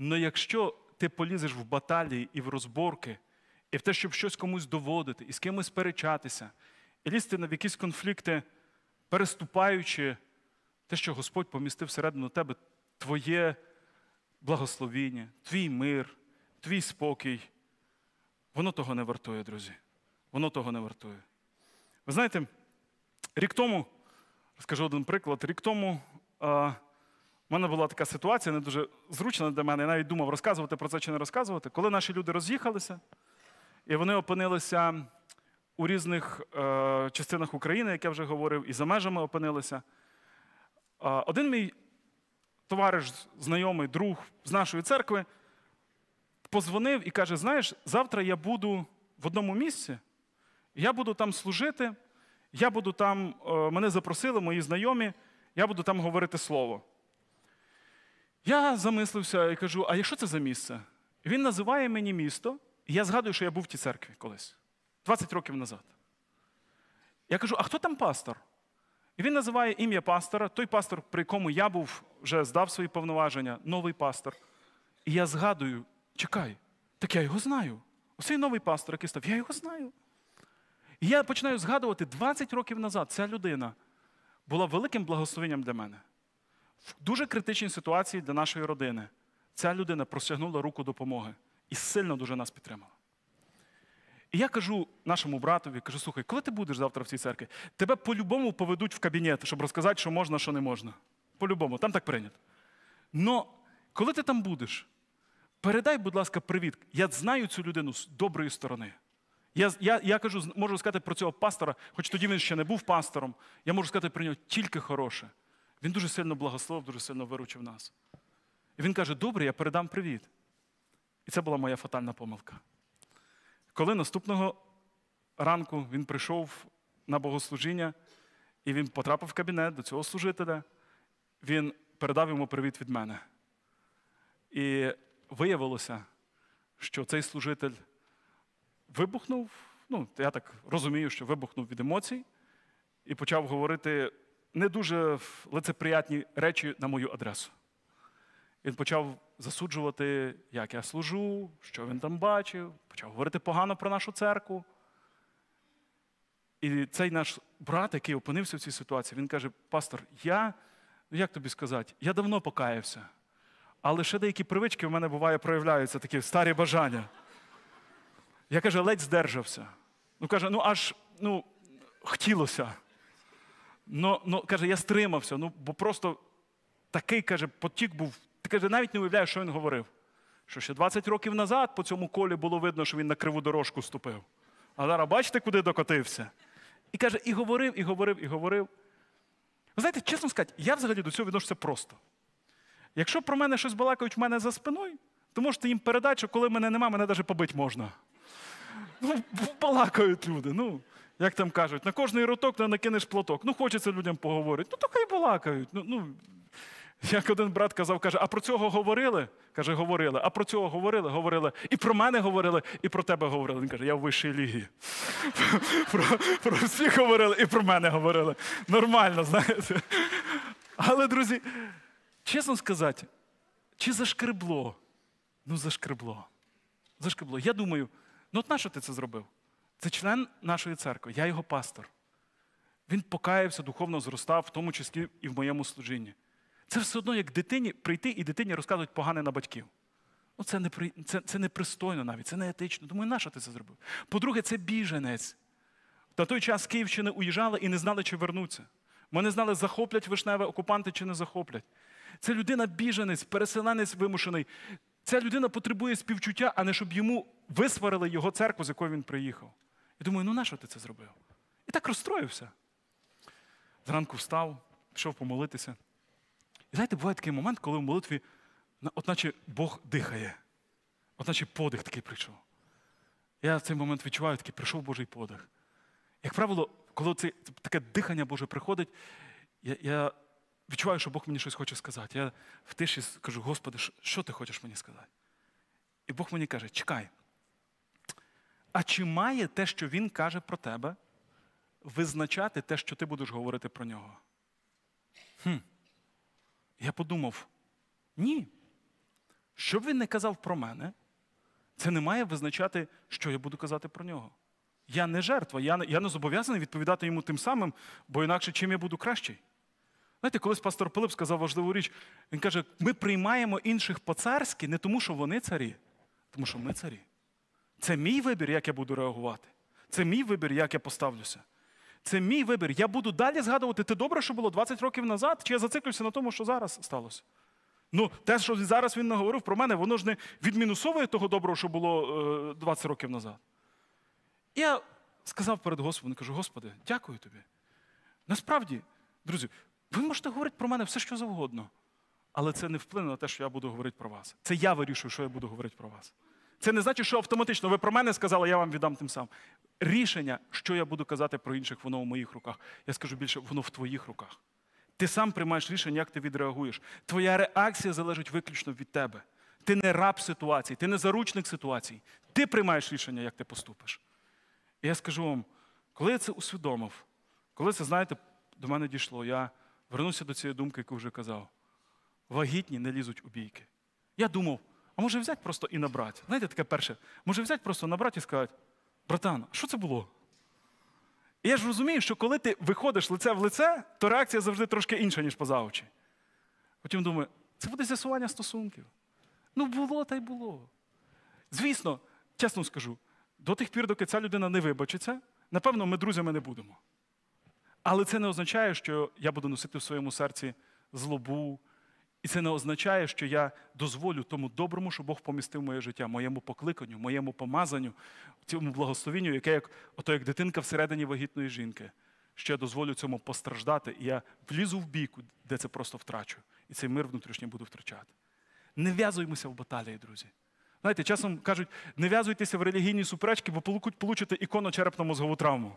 Але якщо ти полізеш в баталії і в розборки, і в те, щоб щось комусь доводити, і з кимось сперечатися, і лізти на якісь конфлікти, переступаючи те, що Господь помістив всередину тебе, твоє благословіння, твій мир, твій спокій. Воно того не вартує, друзі. Воно того не вартує. Ви знаєте, рік тому, скажу один приклад, рік тому в мене була така ситуація, не дуже зручна для мене. Я навіть думав, розказувати про це чи не розказувати, коли наші люди роз'їхалися, і вони опинилися у різних е, частинах України, як я вже говорив, і за межами опинилися. Е, один мій товариш, знайомий, друг з нашої церкви позвонив і каже: Знаєш, завтра я буду в одному місці, я буду там служити, я буду там, е, мене запросили, мої знайомі, я буду там говорити слово. Я замислився і кажу: а що це за місце? він називає мені місто, і я згадую, що я був в тій церкві колись. 20 років назад. Я кажу: а хто там пастор? І він називає ім'я пастора, той пастор, при якому я був, вже здав свої повноваження, новий пастор. І я згадую: чекай, так я його знаю. Оцей новий пастор, який став, я його знаю. І я починаю згадувати 20 років назад ця людина була великим благословенням для мене. В дуже критичній ситуації для нашої родини ця людина простягнула руку допомоги і сильно дуже нас підтримала. І я кажу нашому братові, кажу, слухай, коли ти будеш завтра в цій церкві, тебе по-любому поведуть в кабінет, щоб розказати, що можна, що не можна. По-любому, там так прийнято. Но коли ти там будеш, передай, будь ласка, привіт. Я знаю цю людину з доброї сторони. Я я, я кажу, можу сказати про цього пастора, хоч тоді він ще не був пастором, я можу сказати про нього тільки хороше. Він дуже сильно благословив, дуже сильно виручив нас. І він каже: добре, я передам привіт. І це була моя фатальна помилка. Коли наступного ранку він прийшов на богослужіння і він потрапив в кабінет до цього служителя, він передав йому привіт від мене. І виявилося, що цей служитель вибухнув. Ну, я так розумію, що вибухнув від емоцій і почав говорити не дуже лицеприятні речі на мою адресу. Він почав засуджувати, як я служу, що він там бачив, почав говорити погано про нашу церкву. І цей наш брат, який опинився в цій ситуації, він каже: Пастор, я, ну як тобі сказати, я давно покаявся, але ще деякі привички в мене буває проявляються такі старі бажання. Я каже, ледь здержався. Ну каже, ну аж ну, хотілося. ну, каже, я стримався, ну, бо просто такий каже, потік був каже, навіть не уявляю, що він говорив. Що ще 20 років назад по цьому колі було видно, що він на криву дорожку ступив. А зараз бачите, куди докотився. І каже, і говорив, і говорив, і говорив. Ви знаєте, чесно сказати, я взагалі до цього відношуся просто. Якщо про мене щось балакають в мене за спиною, то можете їм передати, що коли мене нема, мене навіть побить можна. Ну, балакають люди. ну. Як там кажуть, на кожний роток накинеш платок. Ну, хочеться людям поговорити. Ну, то хай балакають. Ну, ну, як один брат казав, каже, а про цього говорили? Каже, говорили, а про цього говорили, говорили. І про мене говорили, і про тебе говорили. Він каже, я в вищій лігі. Про про всіх говорили і про мене говорили. Нормально, знаєте. Але, друзі, чесно сказати, чи зашкребло? Ну, зашкребло. Зашкребло. Я думаю, ну от на що ти це зробив? Це член нашої церкви, я його пастор. Він покаявся, духовно зростав, в тому числі і в моєму служінні. Це все одно, як дитині прийти і дитині розказують погане на батьків. Ну, Це не це, це непристойно навіть, це не етично. Думаю, нащо ти це зробив? По-друге, це біженець. На той час Київщини уїжджали і не знали, чи вернуться. Ми не знали, захоплять вишневе окупанти чи не захоплять. Це людина біженець, переселенець вимушений. Ця людина потребує співчуття, а не щоб йому висварили його церкву, з якої він приїхав. І думаю, ну нащо ти це зробив? І так розстроївся. Зранку встав, пішов помолитися. І знаєте, буває такий момент, коли в молитві, от Бог дихає, от подих такий прийшов. Я в цей момент відчуваю, такий прийшов Божий подих. Як правило, коли це таке дихання Боже приходить, я я відчуваю, що Бог мені щось хоче сказати. Я в тиші кажу, Господи, що ти хочеш мені сказати? І Бог мені каже, чекай. А чи має те, що Він каже про тебе, визначати те, що ти будеш говорити про нього? Хм. Я подумав: ні. Що б він не казав про мене, це не має визначати, що я буду казати про нього. Я не жертва, я не, я не зобов'язаний відповідати йому тим самим, бо інакше чим я буду кращий. Знаєте, колись пастор Пилип сказав важливу річ, він каже: ми приймаємо інших по-царськи не тому, що вони царі, тому що ми царі. Це мій вибір, як я буду реагувати. Це мій вибір, як я поставлюся. Це мій вибір. Я буду далі згадувати, ти добре, що було 20 років назад, чи я зациклюся на тому, що зараз сталося. Ну, те, що зараз він наговорив про мене, воно ж не відмінусовує того доброго, що було 20 е, років назад. Я сказав перед Господом, кажу, Господи, дякую тобі. Насправді, друзі, ви можете говорити про мене все, що завгодно, але це не вплине на те, що я буду говорити про вас. Це я вирішую, що я буду говорити про вас. Це не значить, що автоматично ви про мене сказали, я вам віддам тим самим. Рішення, що я буду казати про інших, воно в моїх руках. Я скажу більше, воно в твоїх руках. Ти сам приймаєш рішення, як ти відреагуєш. Твоя реакція залежить виключно від тебе. Ти не раб ситуації, ти не заручник ситуації. Ти приймаєш рішення, як ти поступиш. І я скажу вам, коли я це усвідомив, коли це, знаєте, до мене дійшло, я вернувся до цієї думки, яку вже казав. Вагітні не лізуть у бійки. Я думав, а може взяти просто і набрати. Знаєте, таке перше, може взяти просто набрати і сказати, братан, що це було? І я ж розумію, що коли ти виходиш лице в лице, то реакція завжди трошки інша, ніж поза очі. Потім думаю, це буде з'ясування стосунків. Ну, було та й було. Звісно, чесно скажу, до тих пір, доки ця людина не вибачиться, напевно, ми друзями не будемо. Але це не означає, що я буду носити в своєму серці злобу, і це не означає, що я дозволю тому доброму, що Бог помістив моє життя, моєму покликанню, моєму помазанню, цьому благословенню, яке як ото як дитинка всередині вагітної жінки, що я дозволю цьому постраждати, і я влізу в бійку, де це просто втрачу. І цей мир внутрішній буду втрачати. Не в'язуємося в баталії, друзі. Знаєте, часом кажуть, не в'язуйтеся в релігійні суперечки, бо получите ікону черепно мозгову травму.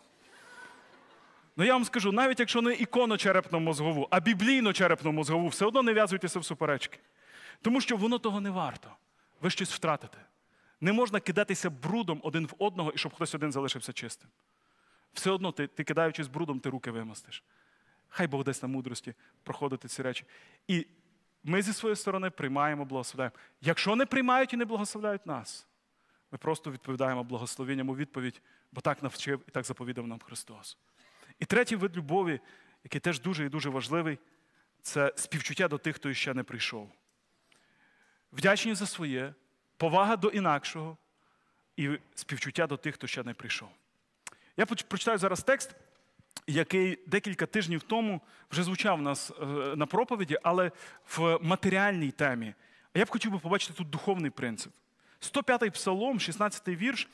Ну я вам скажу, навіть якщо не іконочерепно мозгову, а біблійно черепно мозгову, все одно не в'язуйтеся в суперечки. Тому що воно того не варто. Ви щось втратите. Не можна кидатися брудом один в одного і щоб хтось один залишився чистим. Все одно ти, ти кидаючись брудом, ти руки вимастиш. Хай Бог дасть на мудрості проходити ці речі. І ми зі своєї сторони приймаємо, благословляємо. Якщо не приймають і не благословляють нас, ми просто відповідаємо благословенням у відповідь, бо так навчив і так заповідав нам Христос. І третій вид любові, який теж дуже і дуже важливий, це співчуття до тих, хто ще не прийшов. Вдячність за своє, повага до інакшого і співчуття до тих, хто ще не прийшов. Я прочитаю зараз текст, який декілька тижнів тому вже звучав у нас е, на проповіді, але в матеріальній темі. А я б хотів би побачити тут духовний принцип. 105-й псалом, 16-й вірш,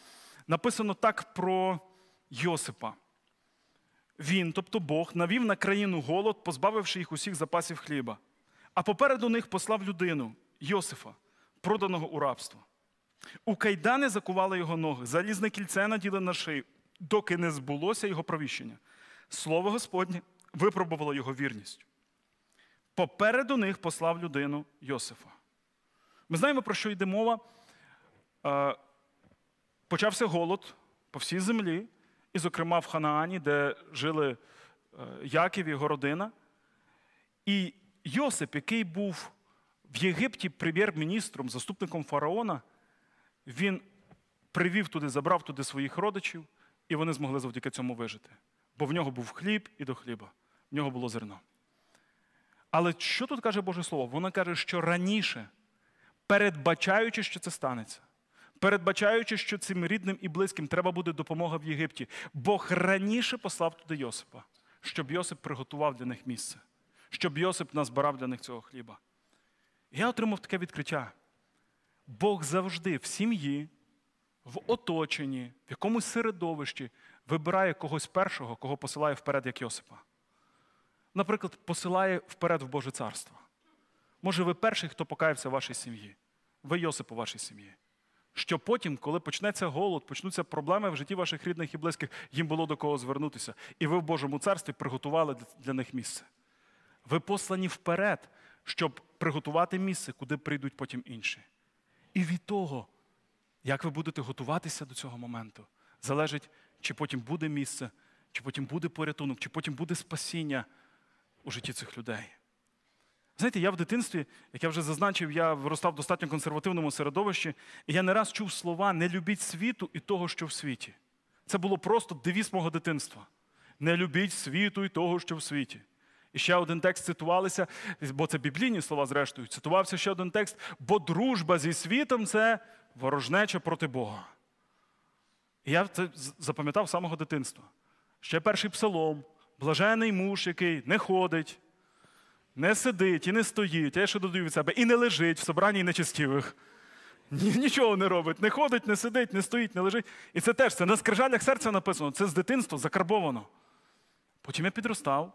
написано так про Йосипа. Він, тобто Бог, навів на країну голод, позбавивши їх усіх запасів хліба, а попереду них послав людину, Йосифа, проданого у рабство. У кайдани закували його ноги, залізне кільце наділи на шию, доки не збулося його провіщення. Слово Господнє випробувало його вірність. Попереду них послав людину Йосифа. Ми знаємо, про що йде мова. Е, почався голод по всій землі і, зокрема, в Ханаані, де жили е, Яків і його родина. І Йосип, який був в Єгипті прем'єр-міністром, заступником фараона, він привів туди, забрав туди своїх родичів, і вони змогли завдяки цьому вижити. Бо в нього був хліб і до хліба, в нього було зерно. Але що тут каже Боже Слово? Воно каже, що раніше, передбачаючи, що це станеться, передбачаючи, що цим рідним і близьким треба буде допомога в Єгипті. Бог раніше послав туди Йосипа, щоб Йосип приготував для них місце, щоб Йосип назбирав для них цього хліба. Я отримав таке відкриття. Бог завжди в сім'ї, в оточенні, в якомусь середовищі вибирає когось першого, кого посилає вперед, як Йосипа. Наприклад, посилає вперед в Боже царство. Може, ви перший, хто покаявся в вашій сім'ї. Ви Йосип у вашій сім'ї що потім, коли почнеться голод, почнуться проблеми в житті ваших рідних і близьких, їм було до кого звернутися. І ви в Божому царстві приготували для них місце. Ви послані вперед, щоб приготувати місце, куди прийдуть потім інші. І від того, як ви будете готуватися до цього моменту, залежить, чи потім буде місце, чи потім буде порятунок, чи потім буде спасіння у житті цих людей. Знаєте, я в дитинстві, як я вже зазначив, я виростав в достатньо консервативному середовищі, і я не раз чув слова не любіть світу і того, що в світі. Це було просто девіз мого дитинства. Не любіть світу і того, що в світі. І ще один текст цитувалися, бо це біблійні слова, зрештою, цитувався ще один текст, бо дружба зі світом це ворожнеча проти Бога. І я це запам'ятав з самого дитинства. Ще перший псалом, блажений муж, який не ходить не сидить і не стоїть, я ще додаю від себе, і не лежить в собранні нечистівих. Нічого не робить, не ходить, не сидить, не стоїть, не лежить. І це теж це на скрижалях серця написано, це з дитинства закарбовано. Потім я підростав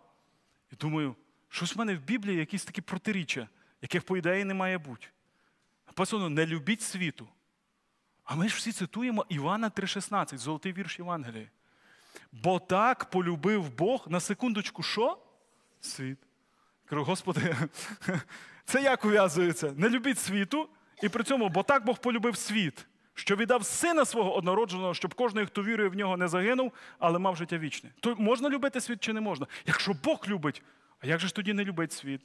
і думаю, щось в мене в Біблії якісь такі протиріччя, яких, по ідеї, не має бути. Написано, не любіть світу. А ми ж всі цитуємо Івана 3,16, золотий вірш Євангелії. Бо так полюбив Бог на секундочку, що? Світ. Кажу, Господи, це як ув'язується? Не любіть світу, і при цьому, бо так Бог полюбив світ, що віддав сина свого однородженого, щоб кожен, хто вірує в нього, не загинув, але мав життя вічне. То можна любити світ чи не можна? Якщо Бог любить, а як же ж тоді не любить світ?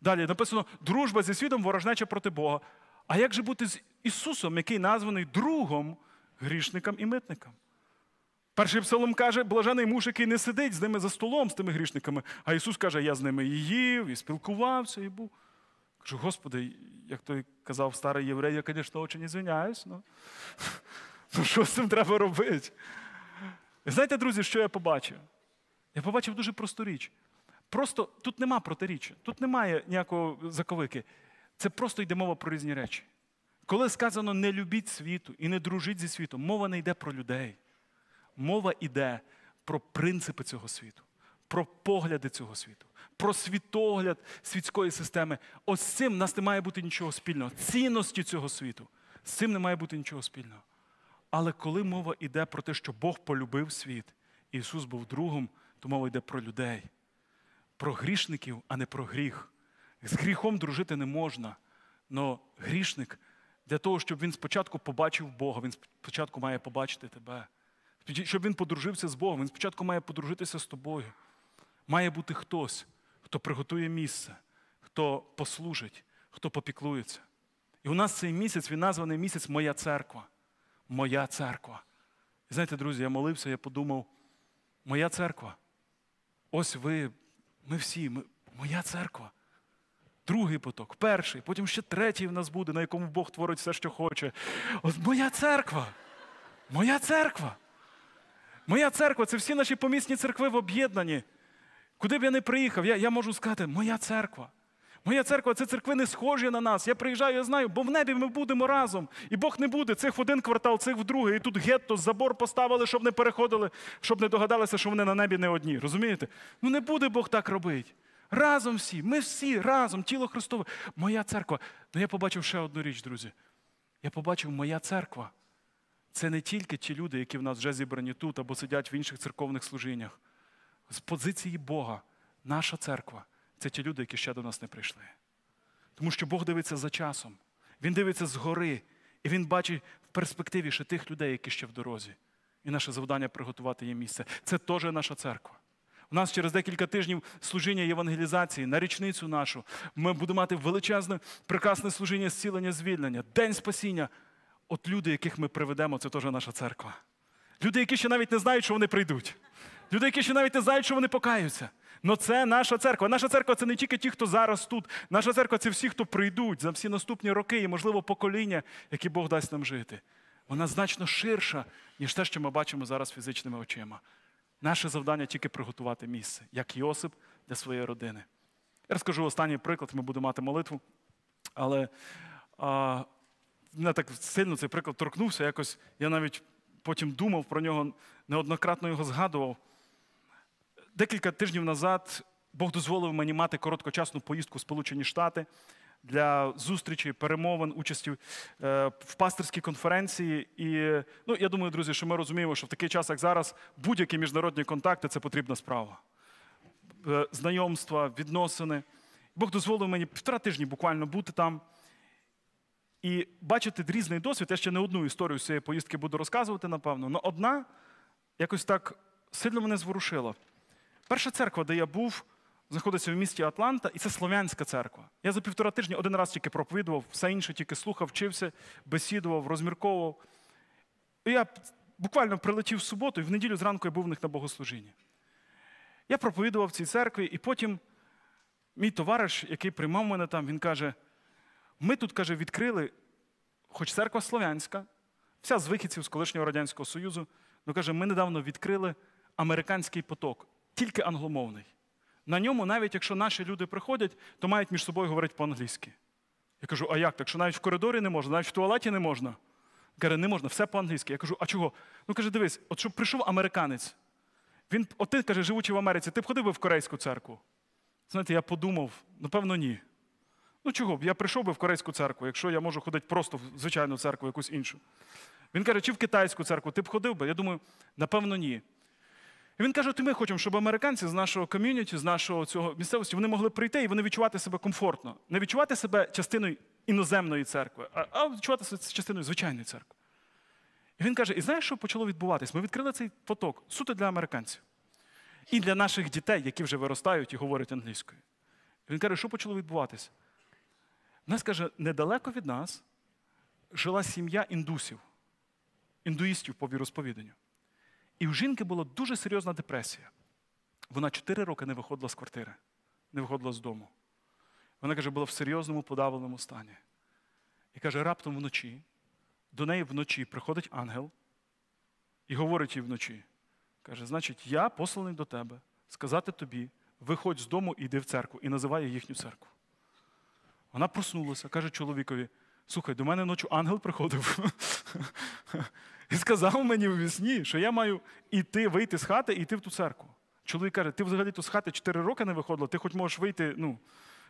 Далі написано: дружба зі світом ворожнеча проти Бога. А як же бути з Ісусом, який названий другом грішникам і митникам? Перший псалом каже, блажений муж, який не сидить з ними за столом, з тими грішниками. А Ісус каже, я з ними і їв, і спілкувався, і був. Кажу, Господи, як той казав старий єврей, я, звісно, дуже не звиняюсь, ну що з цим треба робити? І знаєте, друзі, що я побачив? Я побачив дуже просту річ. Просто тут нема протиріччя, тут немає ніякого заковики. Це просто йде мова про різні речі. Коли сказано не любіть світу і не дружіть зі світом, мова не йде про людей мова йде про принципи цього світу, про погляди цього світу, про світогляд світської системи. Ось цим в нас не має бути нічого спільного. Цінності цього світу. З цим не має бути нічого спільного. Але коли мова йде про те, що Бог полюбив світ, і Ісус був другом, то мова йде про людей, про грішників, а не про гріх. З гріхом дружити не можна. Но грішник для того, щоб він спочатку побачив Бога, він спочатку має побачити тебе щоб він подружився з Богом. Він спочатку має подружитися з тобою. Має бути хтось, хто приготує місце, хто послужить, хто попіклується. І у нас цей місяць, він названий місяць Моя церква. Моя церква. І знаєте, друзі, я молився, я подумав, моя церква. Ось ви, ми всі, ми, моя церква. Другий поток, перший, потім ще третій в нас буде, на якому Бог творить все, що хоче. От моя церква, моя церква. Моя церква це всі наші помісні церкви в об'єднанні. Куди б я не приїхав, я я можу сказати, моя церква. Моя церква це церкви не схожі на нас. Я приїжджаю, я знаю, бо в небі ми будемо разом. І Бог не буде цих в один квартал, цих в другий. І тут гетто, забор поставили, щоб не переходили, щоб не догадалися, що вони на небі не одні. Розумієте? Ну не буде Бог так робити. Разом всі, ми всі разом, тіло Христове. Моя церква. Ну я побачив ще одну річ, друзі. Я побачив моя церква це не тільки ті люди, які в нас вже зібрані тут або сидять в інших церковних служіннях. З позиції Бога, наша церква це ті люди, які ще до нас не прийшли. Тому що Бог дивиться за часом, Він дивиться згори, і Він бачить в перспективі ще тих людей, які ще в дорозі. І наше завдання приготувати їм місце. Це теж наша церква. У нас через декілька тижнів служіння євангелізації на річницю нашу. Ми будемо мати величезне, прекрасне служіння, зцілення, звільнення, день спасіння от люди, яких ми приведемо, це теж наша церква. Люди, які ще навіть не знають, що вони прийдуть. Люди, які ще навіть не знають, що вони покаються. Но це наша церква. Наша церква це не тільки ті, хто зараз тут. Наша церква це всі, хто прийдуть за всі наступні роки і, можливо, покоління, які Бог дасть нам жити. Вона значно ширша, ніж те, що ми бачимо зараз фізичними очима. Наше завдання тільки приготувати місце, як Йосип для своєї родини. Я розкажу останній приклад, ми будемо мати молитву. Але а, мене так сильно цей приклад торкнувся. Якось я навіть потім думав про нього, неоднократно його згадував. Декілька тижнів назад Бог дозволив мені мати короткочасну поїздку в Сполучені Штати для зустрічі, перемовин, участі е, в пасторській конференції. І ну, я думаю, друзі, що ми розуміємо, що в такий час, як зараз, будь-які міжнародні контакти це потрібна справа. Е, знайомства, відносини. Бог дозволив мені півтора тижні буквально бути там. І бачити різний досвід, я ще не одну історію цієї поїздки буду розказувати, напевно, але одна якось так сильно мене зворушила. Перша церква, де я був, знаходиться в місті Атланта, і це Слов'янська церква. Я за півтора тижня один раз тільки проповідував, все інше тільки слухав, вчився, бесідував, розмірковував. І я буквально прилетів в суботу, і в неділю зранку я був в них на богослужінні. Я проповідував в цій церкві, і потім мій товариш, який приймав мене там, він каже. Ми тут, каже, відкрили, хоч церква слов'янська, вся з вихідців з колишнього Радянського Союзу, ну каже, ми недавно відкрили американський поток, тільки англомовний. На ньому, навіть якщо наші люди приходять, то мають між собою говорити по-англійськи. Я кажу, а як? Так що навіть в коридорі не можна, навіть в туалеті не можна. Каже, не можна, все по-англійськи. Я кажу, а чого? Ну каже, дивись, от щоб прийшов американець. Він, от ти каже, живучи в Америці, ти б ходив би в корейську церкву? Знаєте, я подумав, напевно, ні. Ну чого б, я прийшов би в корейську церкву, якщо я можу ходити просто в звичайну церкву, якусь іншу. Він каже, чи в китайську церкву ти б ходив би? Я думаю, напевно, ні. І він каже, то ми хочемо, щоб американці з нашого ком'юніті, з нашого цього місцевості, вони могли прийти і вони відчувати себе комфортно. Не відчувати себе частиною іноземної церкви, а відчувати себе частиною звичайної церкви. І він каже: і знаєш, що почало відбуватись? Ми відкрили цей поток суто для американців і для наших дітей, які вже виростають і говорять англійською. І він каже, що почало відбуватись? Нас каже, недалеко від нас жила сім'я індусів, індуїстів по віросповіданню. І у жінки була дуже серйозна депресія. Вона чотири роки не виходила з квартири, не виходила з дому. Вона каже, була в серйозному подавленому стані. І каже, раптом вночі, до неї вночі приходить ангел і говорить їй вночі. Каже, значить, я посланий до тебе сказати тобі, виходь з дому і йди в церкву, і називає їхню церкву. Вона проснулася, каже чоловікові: слухай, до мене ночі ангел приходив і сказав мені в вісні, що я маю іти, вийти з хати і йти в ту церкву. Чоловік каже, ти взагалі то з хати 4 роки не виходила, ти хоч можеш вийти, ну,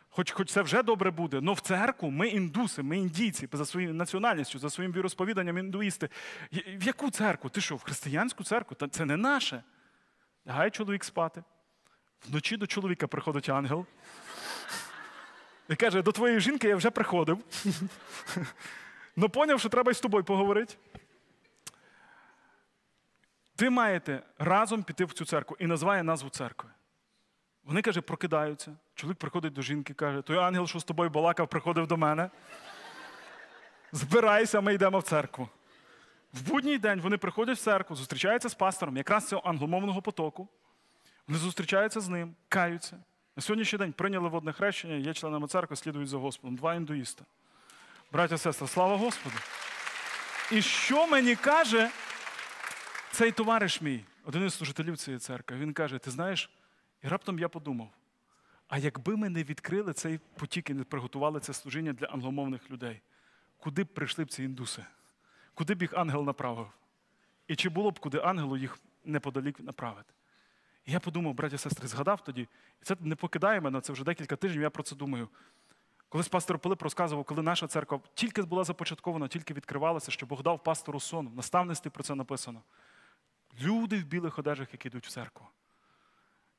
хоч хоч це вже добре буде, але в церкву ми індуси, ми індійці, за своєю національністю, за своїм віросповіданням індуїсти. В яку церкву? Ти що, в християнську церкву? Та це не наше. Гай чоловік спати. Вночі до чоловіка приходить ангел. І каже, до твоєї жінки я вже приходив. Ну, поняв, що треба і з тобою поговорити. Ти маєте разом піти в цю церкву і називає назву церкви. Вони, каже, прокидаються. Чоловік приходить до жінки каже, той ангел, що з тобою балакав, приходив до мене. Збирайся, ми йдемо в церкву. В будній день вони приходять в церкву, зустрічаються з пастором, якраз цього англомовного потоку. Вони зустрічаються з ним, каються. На сьогоднішній день прийняли водне хрещення, є членами церкви, слідують за Господом. Два індуїста. Браття, сестра, слава Господу! І що мені каже цей товариш мій, один із служителів цієї церкви? Він каже: Ти знаєш, і раптом я подумав: а якби ми не відкрили цей потік і не приготували це служіння для англомовних людей, куди б прийшли б ці індуси? Куди б їх ангел направив? І чи було б куди ангелу їх неподалік направити? І я подумав, браття сестри, згадав тоді, і це не покидає мене, це вже декілька тижнів, я про це думаю. Колись пастор Пилип розказував, коли наша церква тільки була започаткована, тільки відкривалася, що Бог дав пастору сон. В наставництві про це написано. Люди в білих одежах, які йдуть в церкву.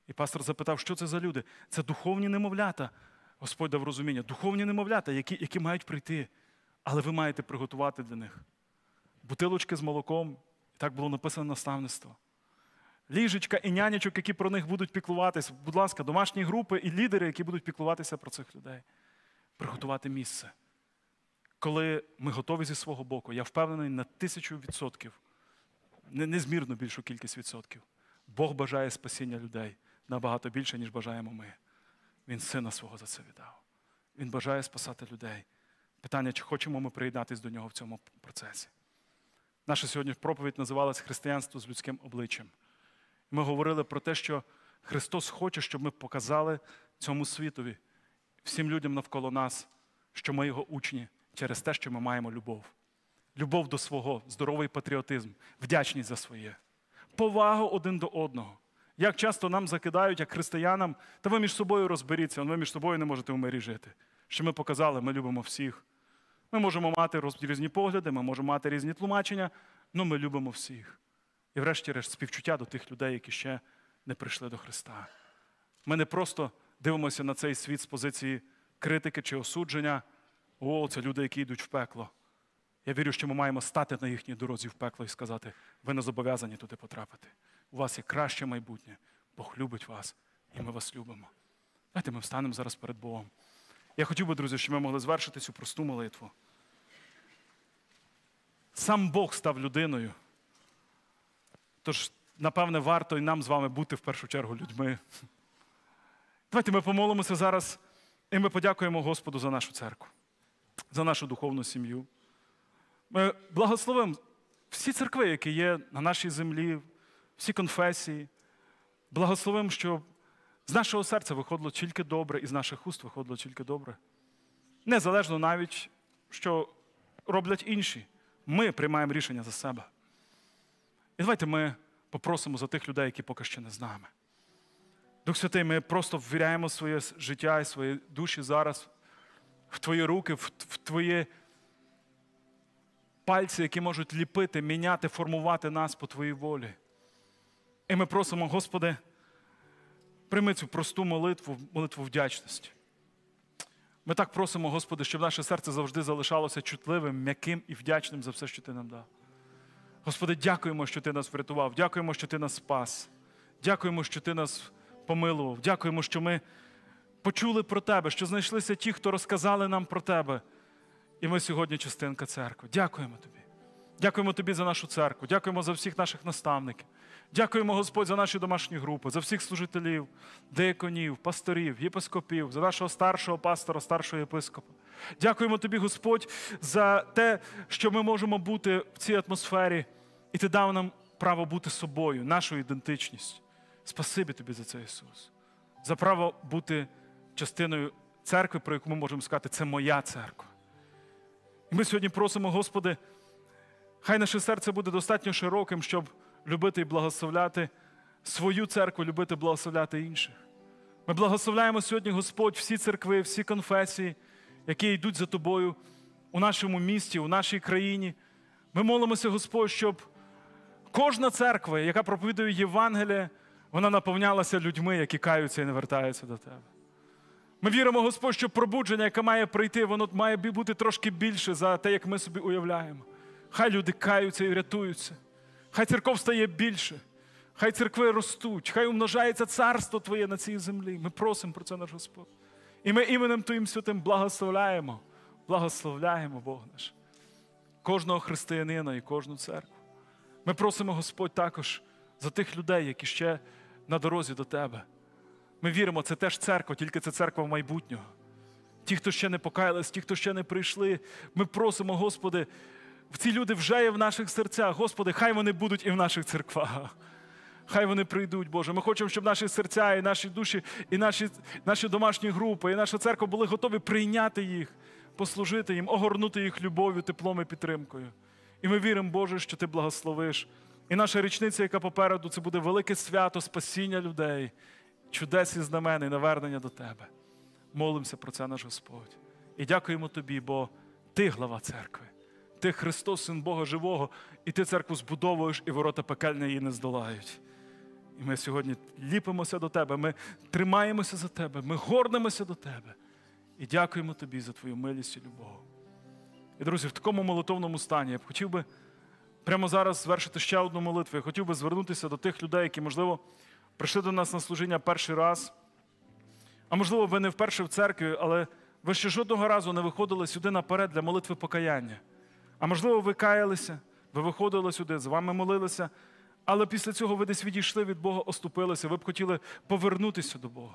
І пастор запитав, що це за люди? Це духовні немовлята. Господь дав розуміння, духовні немовлята, які які мають прийти, але ви маєте приготувати для них бутилочки з молоком. І так було написано наставництво ліжечка і нянечок, які про них будуть піклуватися, будь ласка, домашні групи і лідери, які будуть піклуватися про цих людей, приготувати місце. Коли ми готові зі свого боку, я впевнений на тисячу відсотків, незмірно більшу кількість відсотків. Бог бажає спасіння людей набагато більше, ніж бажаємо ми. Він сина свого за це віддав. Він бажає спасати людей. Питання, чи хочемо ми приєднатися до нього в цьому процесі. Наша сьогодні проповідь називалась Християнство з людським обличчям. Ми говорили про те, що Христос хоче, щоб ми показали цьому світові, всім людям навколо нас, що ми його учні через те, що ми маємо любов. Любов до свого, здоровий патріотизм, вдячність за своє, повагу один до одного. Як часто нам закидають, як християнам, та ви між собою розберіться, ви між собою не можете в мирі жити. Що ми показали, ми любимо всіх. Ми можемо мати різні погляди, ми можемо мати різні тлумачення, але ну ми любимо всіх. І, врешті-решт, співчуття до тих людей, які ще не прийшли до Христа. Ми не просто дивимося на цей світ з позиції критики чи осудження. О, це люди, які йдуть в пекло. Я вірю, що ми маємо стати на їхній дорозі в пекло і сказати, ви не зобов'язані туди потрапити. У вас є краще майбутнє. Бог любить вас, і ми вас любимо. Давайте ми встанемо зараз перед Богом. Я хотів би, друзі, щоб ми могли звершити цю просту молитву. Сам Бог став людиною. Тож, напевне, варто і нам з вами бути в першу чергу людьми. Давайте ми помолимося зараз, і ми подякуємо Господу за нашу церкву, за нашу духовну сім'ю. Ми благословимо всі церкви, які є на нашій землі, всі конфесії. Благословимо, щоб з нашого серця виходило тільки добре, і з наших уст виходило тільки добре. Незалежно навіть, що роблять інші, ми приймаємо рішення за себе. І давайте ми попросимо за тих людей, які поки ще не з нами. Дух Святий, ми просто ввіряємо своє життя і свої душі зараз в Твої руки, в, в Твої пальці, які можуть ліпити, міняти, формувати нас по Твоїй волі. І ми просимо, Господи, прийми цю просту молитву, молитву вдячності. Ми так просимо, Господи, щоб наше серце завжди залишалося чутливим, м'яким і вдячним за все, що Ти нам дав. Господи, дякуємо, що Ти нас врятував, дякуємо, що Ти нас спас, дякуємо, що Ти нас помилував, дякуємо, що ми почули про Тебе, що знайшлися ті, хто розказали нам про Тебе. І ми сьогодні частинка церкви. Дякуємо Тобі. Дякуємо Тобі за нашу церкву, дякуємо за всіх наших наставників. Дякуємо, Господь, за наші домашні групи, за всіх служителів, деяконів, пасторів, єпископів, за нашого старшого пастора, старшого єпископа. Дякуємо Тобі, Господь, за те, що ми можемо бути в цій атмосфері. І ти дав нам право бути собою, нашу ідентичність. Спасибі тобі за це, Ісус, за право бути частиною церкви, про яку ми можемо сказати, це моя церква. І ми сьогодні просимо, Господи, хай наше серце буде достатньо широким, щоб любити і благословляти свою церкву, любити і благословляти інших. Ми благословляємо сьогодні, Господь, всі церкви, всі конфесії, які йдуть за тобою у нашому місті, у нашій країні. Ми молимося, Господь, щоб. Кожна церква, яка проповідує Євангеліє, вона наповнялася людьми, які каються і не вертаються до тебе. Ми віримо, Господь, що пробудження, яке має прийти, воно має бути трошки більше за те, як ми собі уявляємо. Хай люди каються і рятуються. Хай церков стає більше, хай церкви ростуть, хай умножається царство Твоє на цій землі. Ми просимо про це наш Господь. І ми іменем Твоїм святим благословляємо, благословляємо Бог наш, кожного християнина і кожну церкву. Ми просимо Господь також за тих людей, які ще на дорозі до Тебе. Ми віримо, це теж церква, тільки це церква майбутнього. Ті, хто ще не покаялись, ті, хто ще не прийшли, ми просимо, Господи, ці люди вже є в наших серцях. Господи, хай вони будуть і в наших церквах. Хай вони прийдуть, Боже. Ми хочемо, щоб наші серця, і наші душі, і наші наші домашні групи, і наша церква були готові прийняти їх, послужити їм, огорнути їх любов'ю, теплом і підтримкою. І ми віримо, Боже, що Ти благословиш. І наша річниця, яка попереду, це буде велике свято спасіння людей, чудес і знамен, і навернення до Тебе. Молимося про це, наш Господь. І дякуємо Тобі, бо Ти глава церкви, Ти Христос, Син Бога Живого, і Ти церкву збудовуєш, і ворота пекельні її не здолають. І ми сьогодні ліпимося до Тебе, ми тримаємося за Тебе, ми горнемося до Тебе і дякуємо Тобі за Твою милість і любов. І, друзі, в такому молитовному стані я б хотів би прямо зараз звершити ще одну молитву. Я хотів би звернутися до тих людей, які, можливо, прийшли до нас на служіння перший раз. А можливо, ви не вперше в церкві, але ви ще жодного разу не виходили сюди наперед для молитви покаяння. А можливо, ви каялися, ви виходили сюди, з вами молилися, але після цього ви десь відійшли від Бога, оступилися, ви б хотіли повернутися до Бога.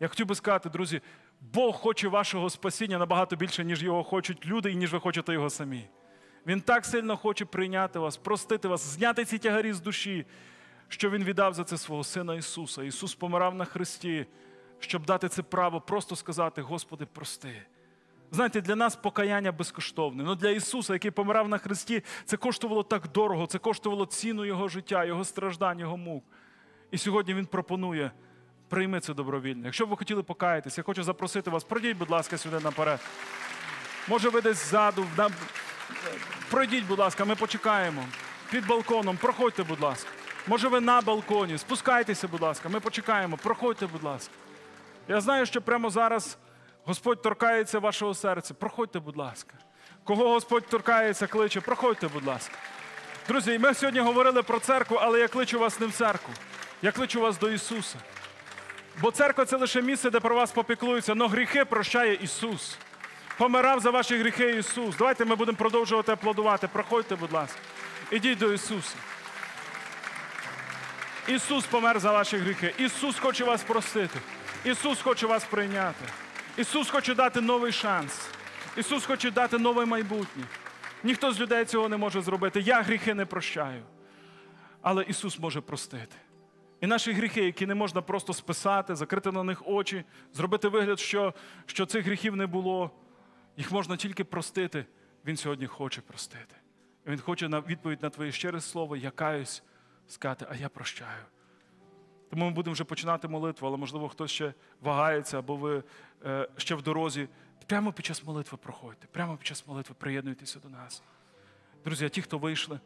Я хотів би сказати, друзі, Бог хоче вашого спасіння набагато більше, ніж його хочуть люди, і ніж ви хочете його самі. Він так сильно хоче прийняти вас, простити вас, зняти ці тягарі з душі, що Він віддав за це свого Сина Ісуса. Ісус помирав на Христі, щоб дати це право, просто сказати: Господи, прости. Знаєте, для нас покаяння безкоштовне. але для Ісуса, який помирав на Христі, це коштувало так дорого, це коштувало ціну Його життя, Його страждань, Його мук. І сьогодні Він пропонує прийми це добровільно. Якщо б ви хотіли покаятися, я хочу запросити вас. Пройдіть, будь ласка, сюди наперед. Може, ви десь ззаду. Пройдіть, будь ласка, ми почекаємо. Під балконом, проходьте, будь ласка. Може, ви на балконі. Спускайтеся, будь ласка, ми почекаємо. Проходьте, будь ласка. Я знаю, що прямо зараз Господь торкається вашого серця. Проходьте, будь ласка. Кого Господь торкається, кличе, проходьте, будь ласка. Друзі, ми сьогодні говорили про церкву, але я кличу вас не в церкву. Я кличу вас до Ісуса. Бо церква це лише місце, де про вас попіклуються, але гріхи прощає Ісус. Помирав за ваші гріхи Ісус. Давайте ми будемо продовжувати аплодувати. Проходьте, будь ласка. Ідіть до Ісуса. Ісус помер за ваші гріхи. Ісус хоче вас простити. Ісус хоче вас прийняти. Ісус хоче дати новий шанс. Ісус хоче дати нове майбутнє. Ніхто з людей цього не може зробити. Я гріхи не прощаю. Але Ісус може простити. І наші гріхи, які не можна просто списати, закрити на них очі, зробити вигляд, що, що цих гріхів не було, їх можна тільки простити. Він сьогодні хоче простити. І Він хоче на відповідь на твоє щире слово, я каюсь, сказати, а я прощаю. Тому ми будемо вже починати молитву, але, можливо, хтось ще вагається, або ви е, ще в дорозі. Прямо під час молитви проходьте, прямо під час молитви приєднуйтеся до нас. Друзі, а ті, хто вийшли.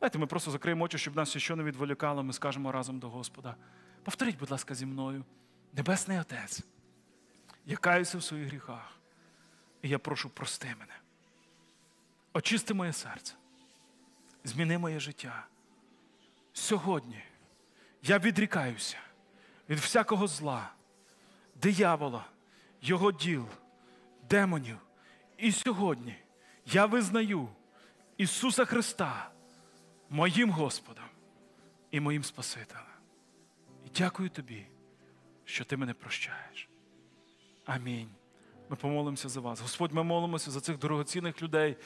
Давайте ми просто закриємо очі, щоб нас ще не відволікало, ми скажемо разом до Господа. Повторіть, будь ласка, зі мною, Небесний Отець, я каюся в своїх гріхах, і я прошу, прости мене. Очисти моє серце, зміни моє життя. Сьогодні я відрікаюся від всякого зла, диявола, його діл, демонів. І сьогодні я визнаю Ісуса Христа моїм Господом і моїм Спасителем. І дякую тобі, що ти мене прощаєш. Амінь. Ми помолимося за вас. Господь, ми молимося за цих дорогоцінних людей,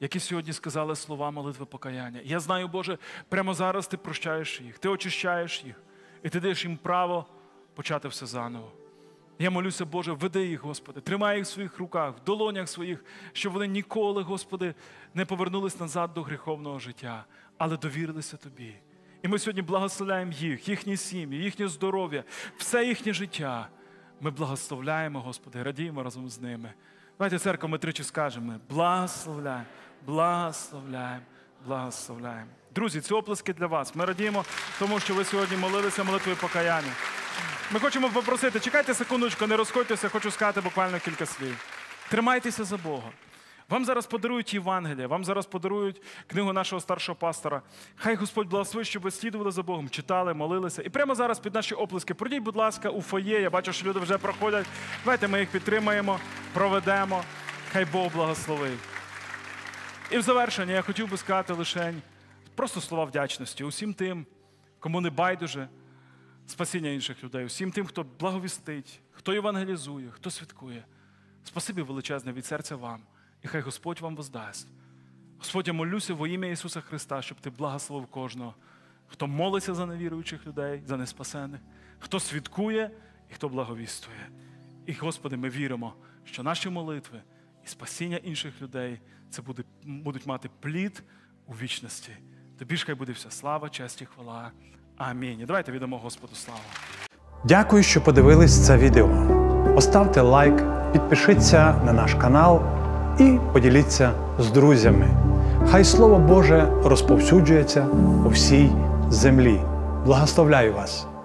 які сьогодні сказали слова молитви покаяння. Я знаю, Боже, прямо зараз ти прощаєш їх, ти очищаєш їх, і ти даєш їм право почати все заново. Я молюся, Боже, веди їх, Господи, тримай їх в своїх руках, в долонях своїх, щоб вони ніколи, Господи, не повернулись назад до гріховного життя, але довірилися Тобі. І ми сьогодні благословляємо їх, їхні сім'ї, їхнє здоров'я, все їхнє життя. Ми благословляємо, Господи, радіємо разом з ними. Давайте, церква, ми тричі скажемо: благословляємо, благословляємо, благословляємо. Друзі, ці оплески для вас. Ми радіємо, тому що ви сьогодні молилися молитвою покаяння. Ми хочемо попросити, чекайте секундочку, не розходьтеся, хочу сказати буквально кілька слів. Тримайтеся за Бога. Вам зараз подарують Євангелія, вам зараз подарують книгу нашого старшого пастора. Хай Господь благословить, щоб ви слідували за Богом, читали, молилися. І прямо зараз під наші оплески. Пройдіть, будь ласка, у фоє. Я бачу, що люди вже проходять. Давайте ми їх підтримаємо, проведемо. Хай Бог благословить. І в завершення я хотів би сказати лише просто слова вдячності усім тим, кому не байдуже спасіння інших людей, усім тим, хто благовістить, хто євангелізує, хто святкує. Спасибі величезне від серця вам, і хай Господь вам воздасть. Господь, я молюся во ім'я Ісуса Христа, щоб Ти благословив кожного, хто молиться за невіруючих людей, за неспасених, хто свідкує і хто благовістує. І, Господи, ми віримо, що наші молитви і спасіння інших людей це буде, будуть мати плід у вічності. Тобі ж хай буде вся слава, честь і хвала. Амінь. Давайте віддамо Господу славу. Дякую, що подивились це відео. Поставте лайк, підпишіться на наш канал і поділіться з друзями. Хай Слово Боже розповсюджується у всій землі. Благословляю вас!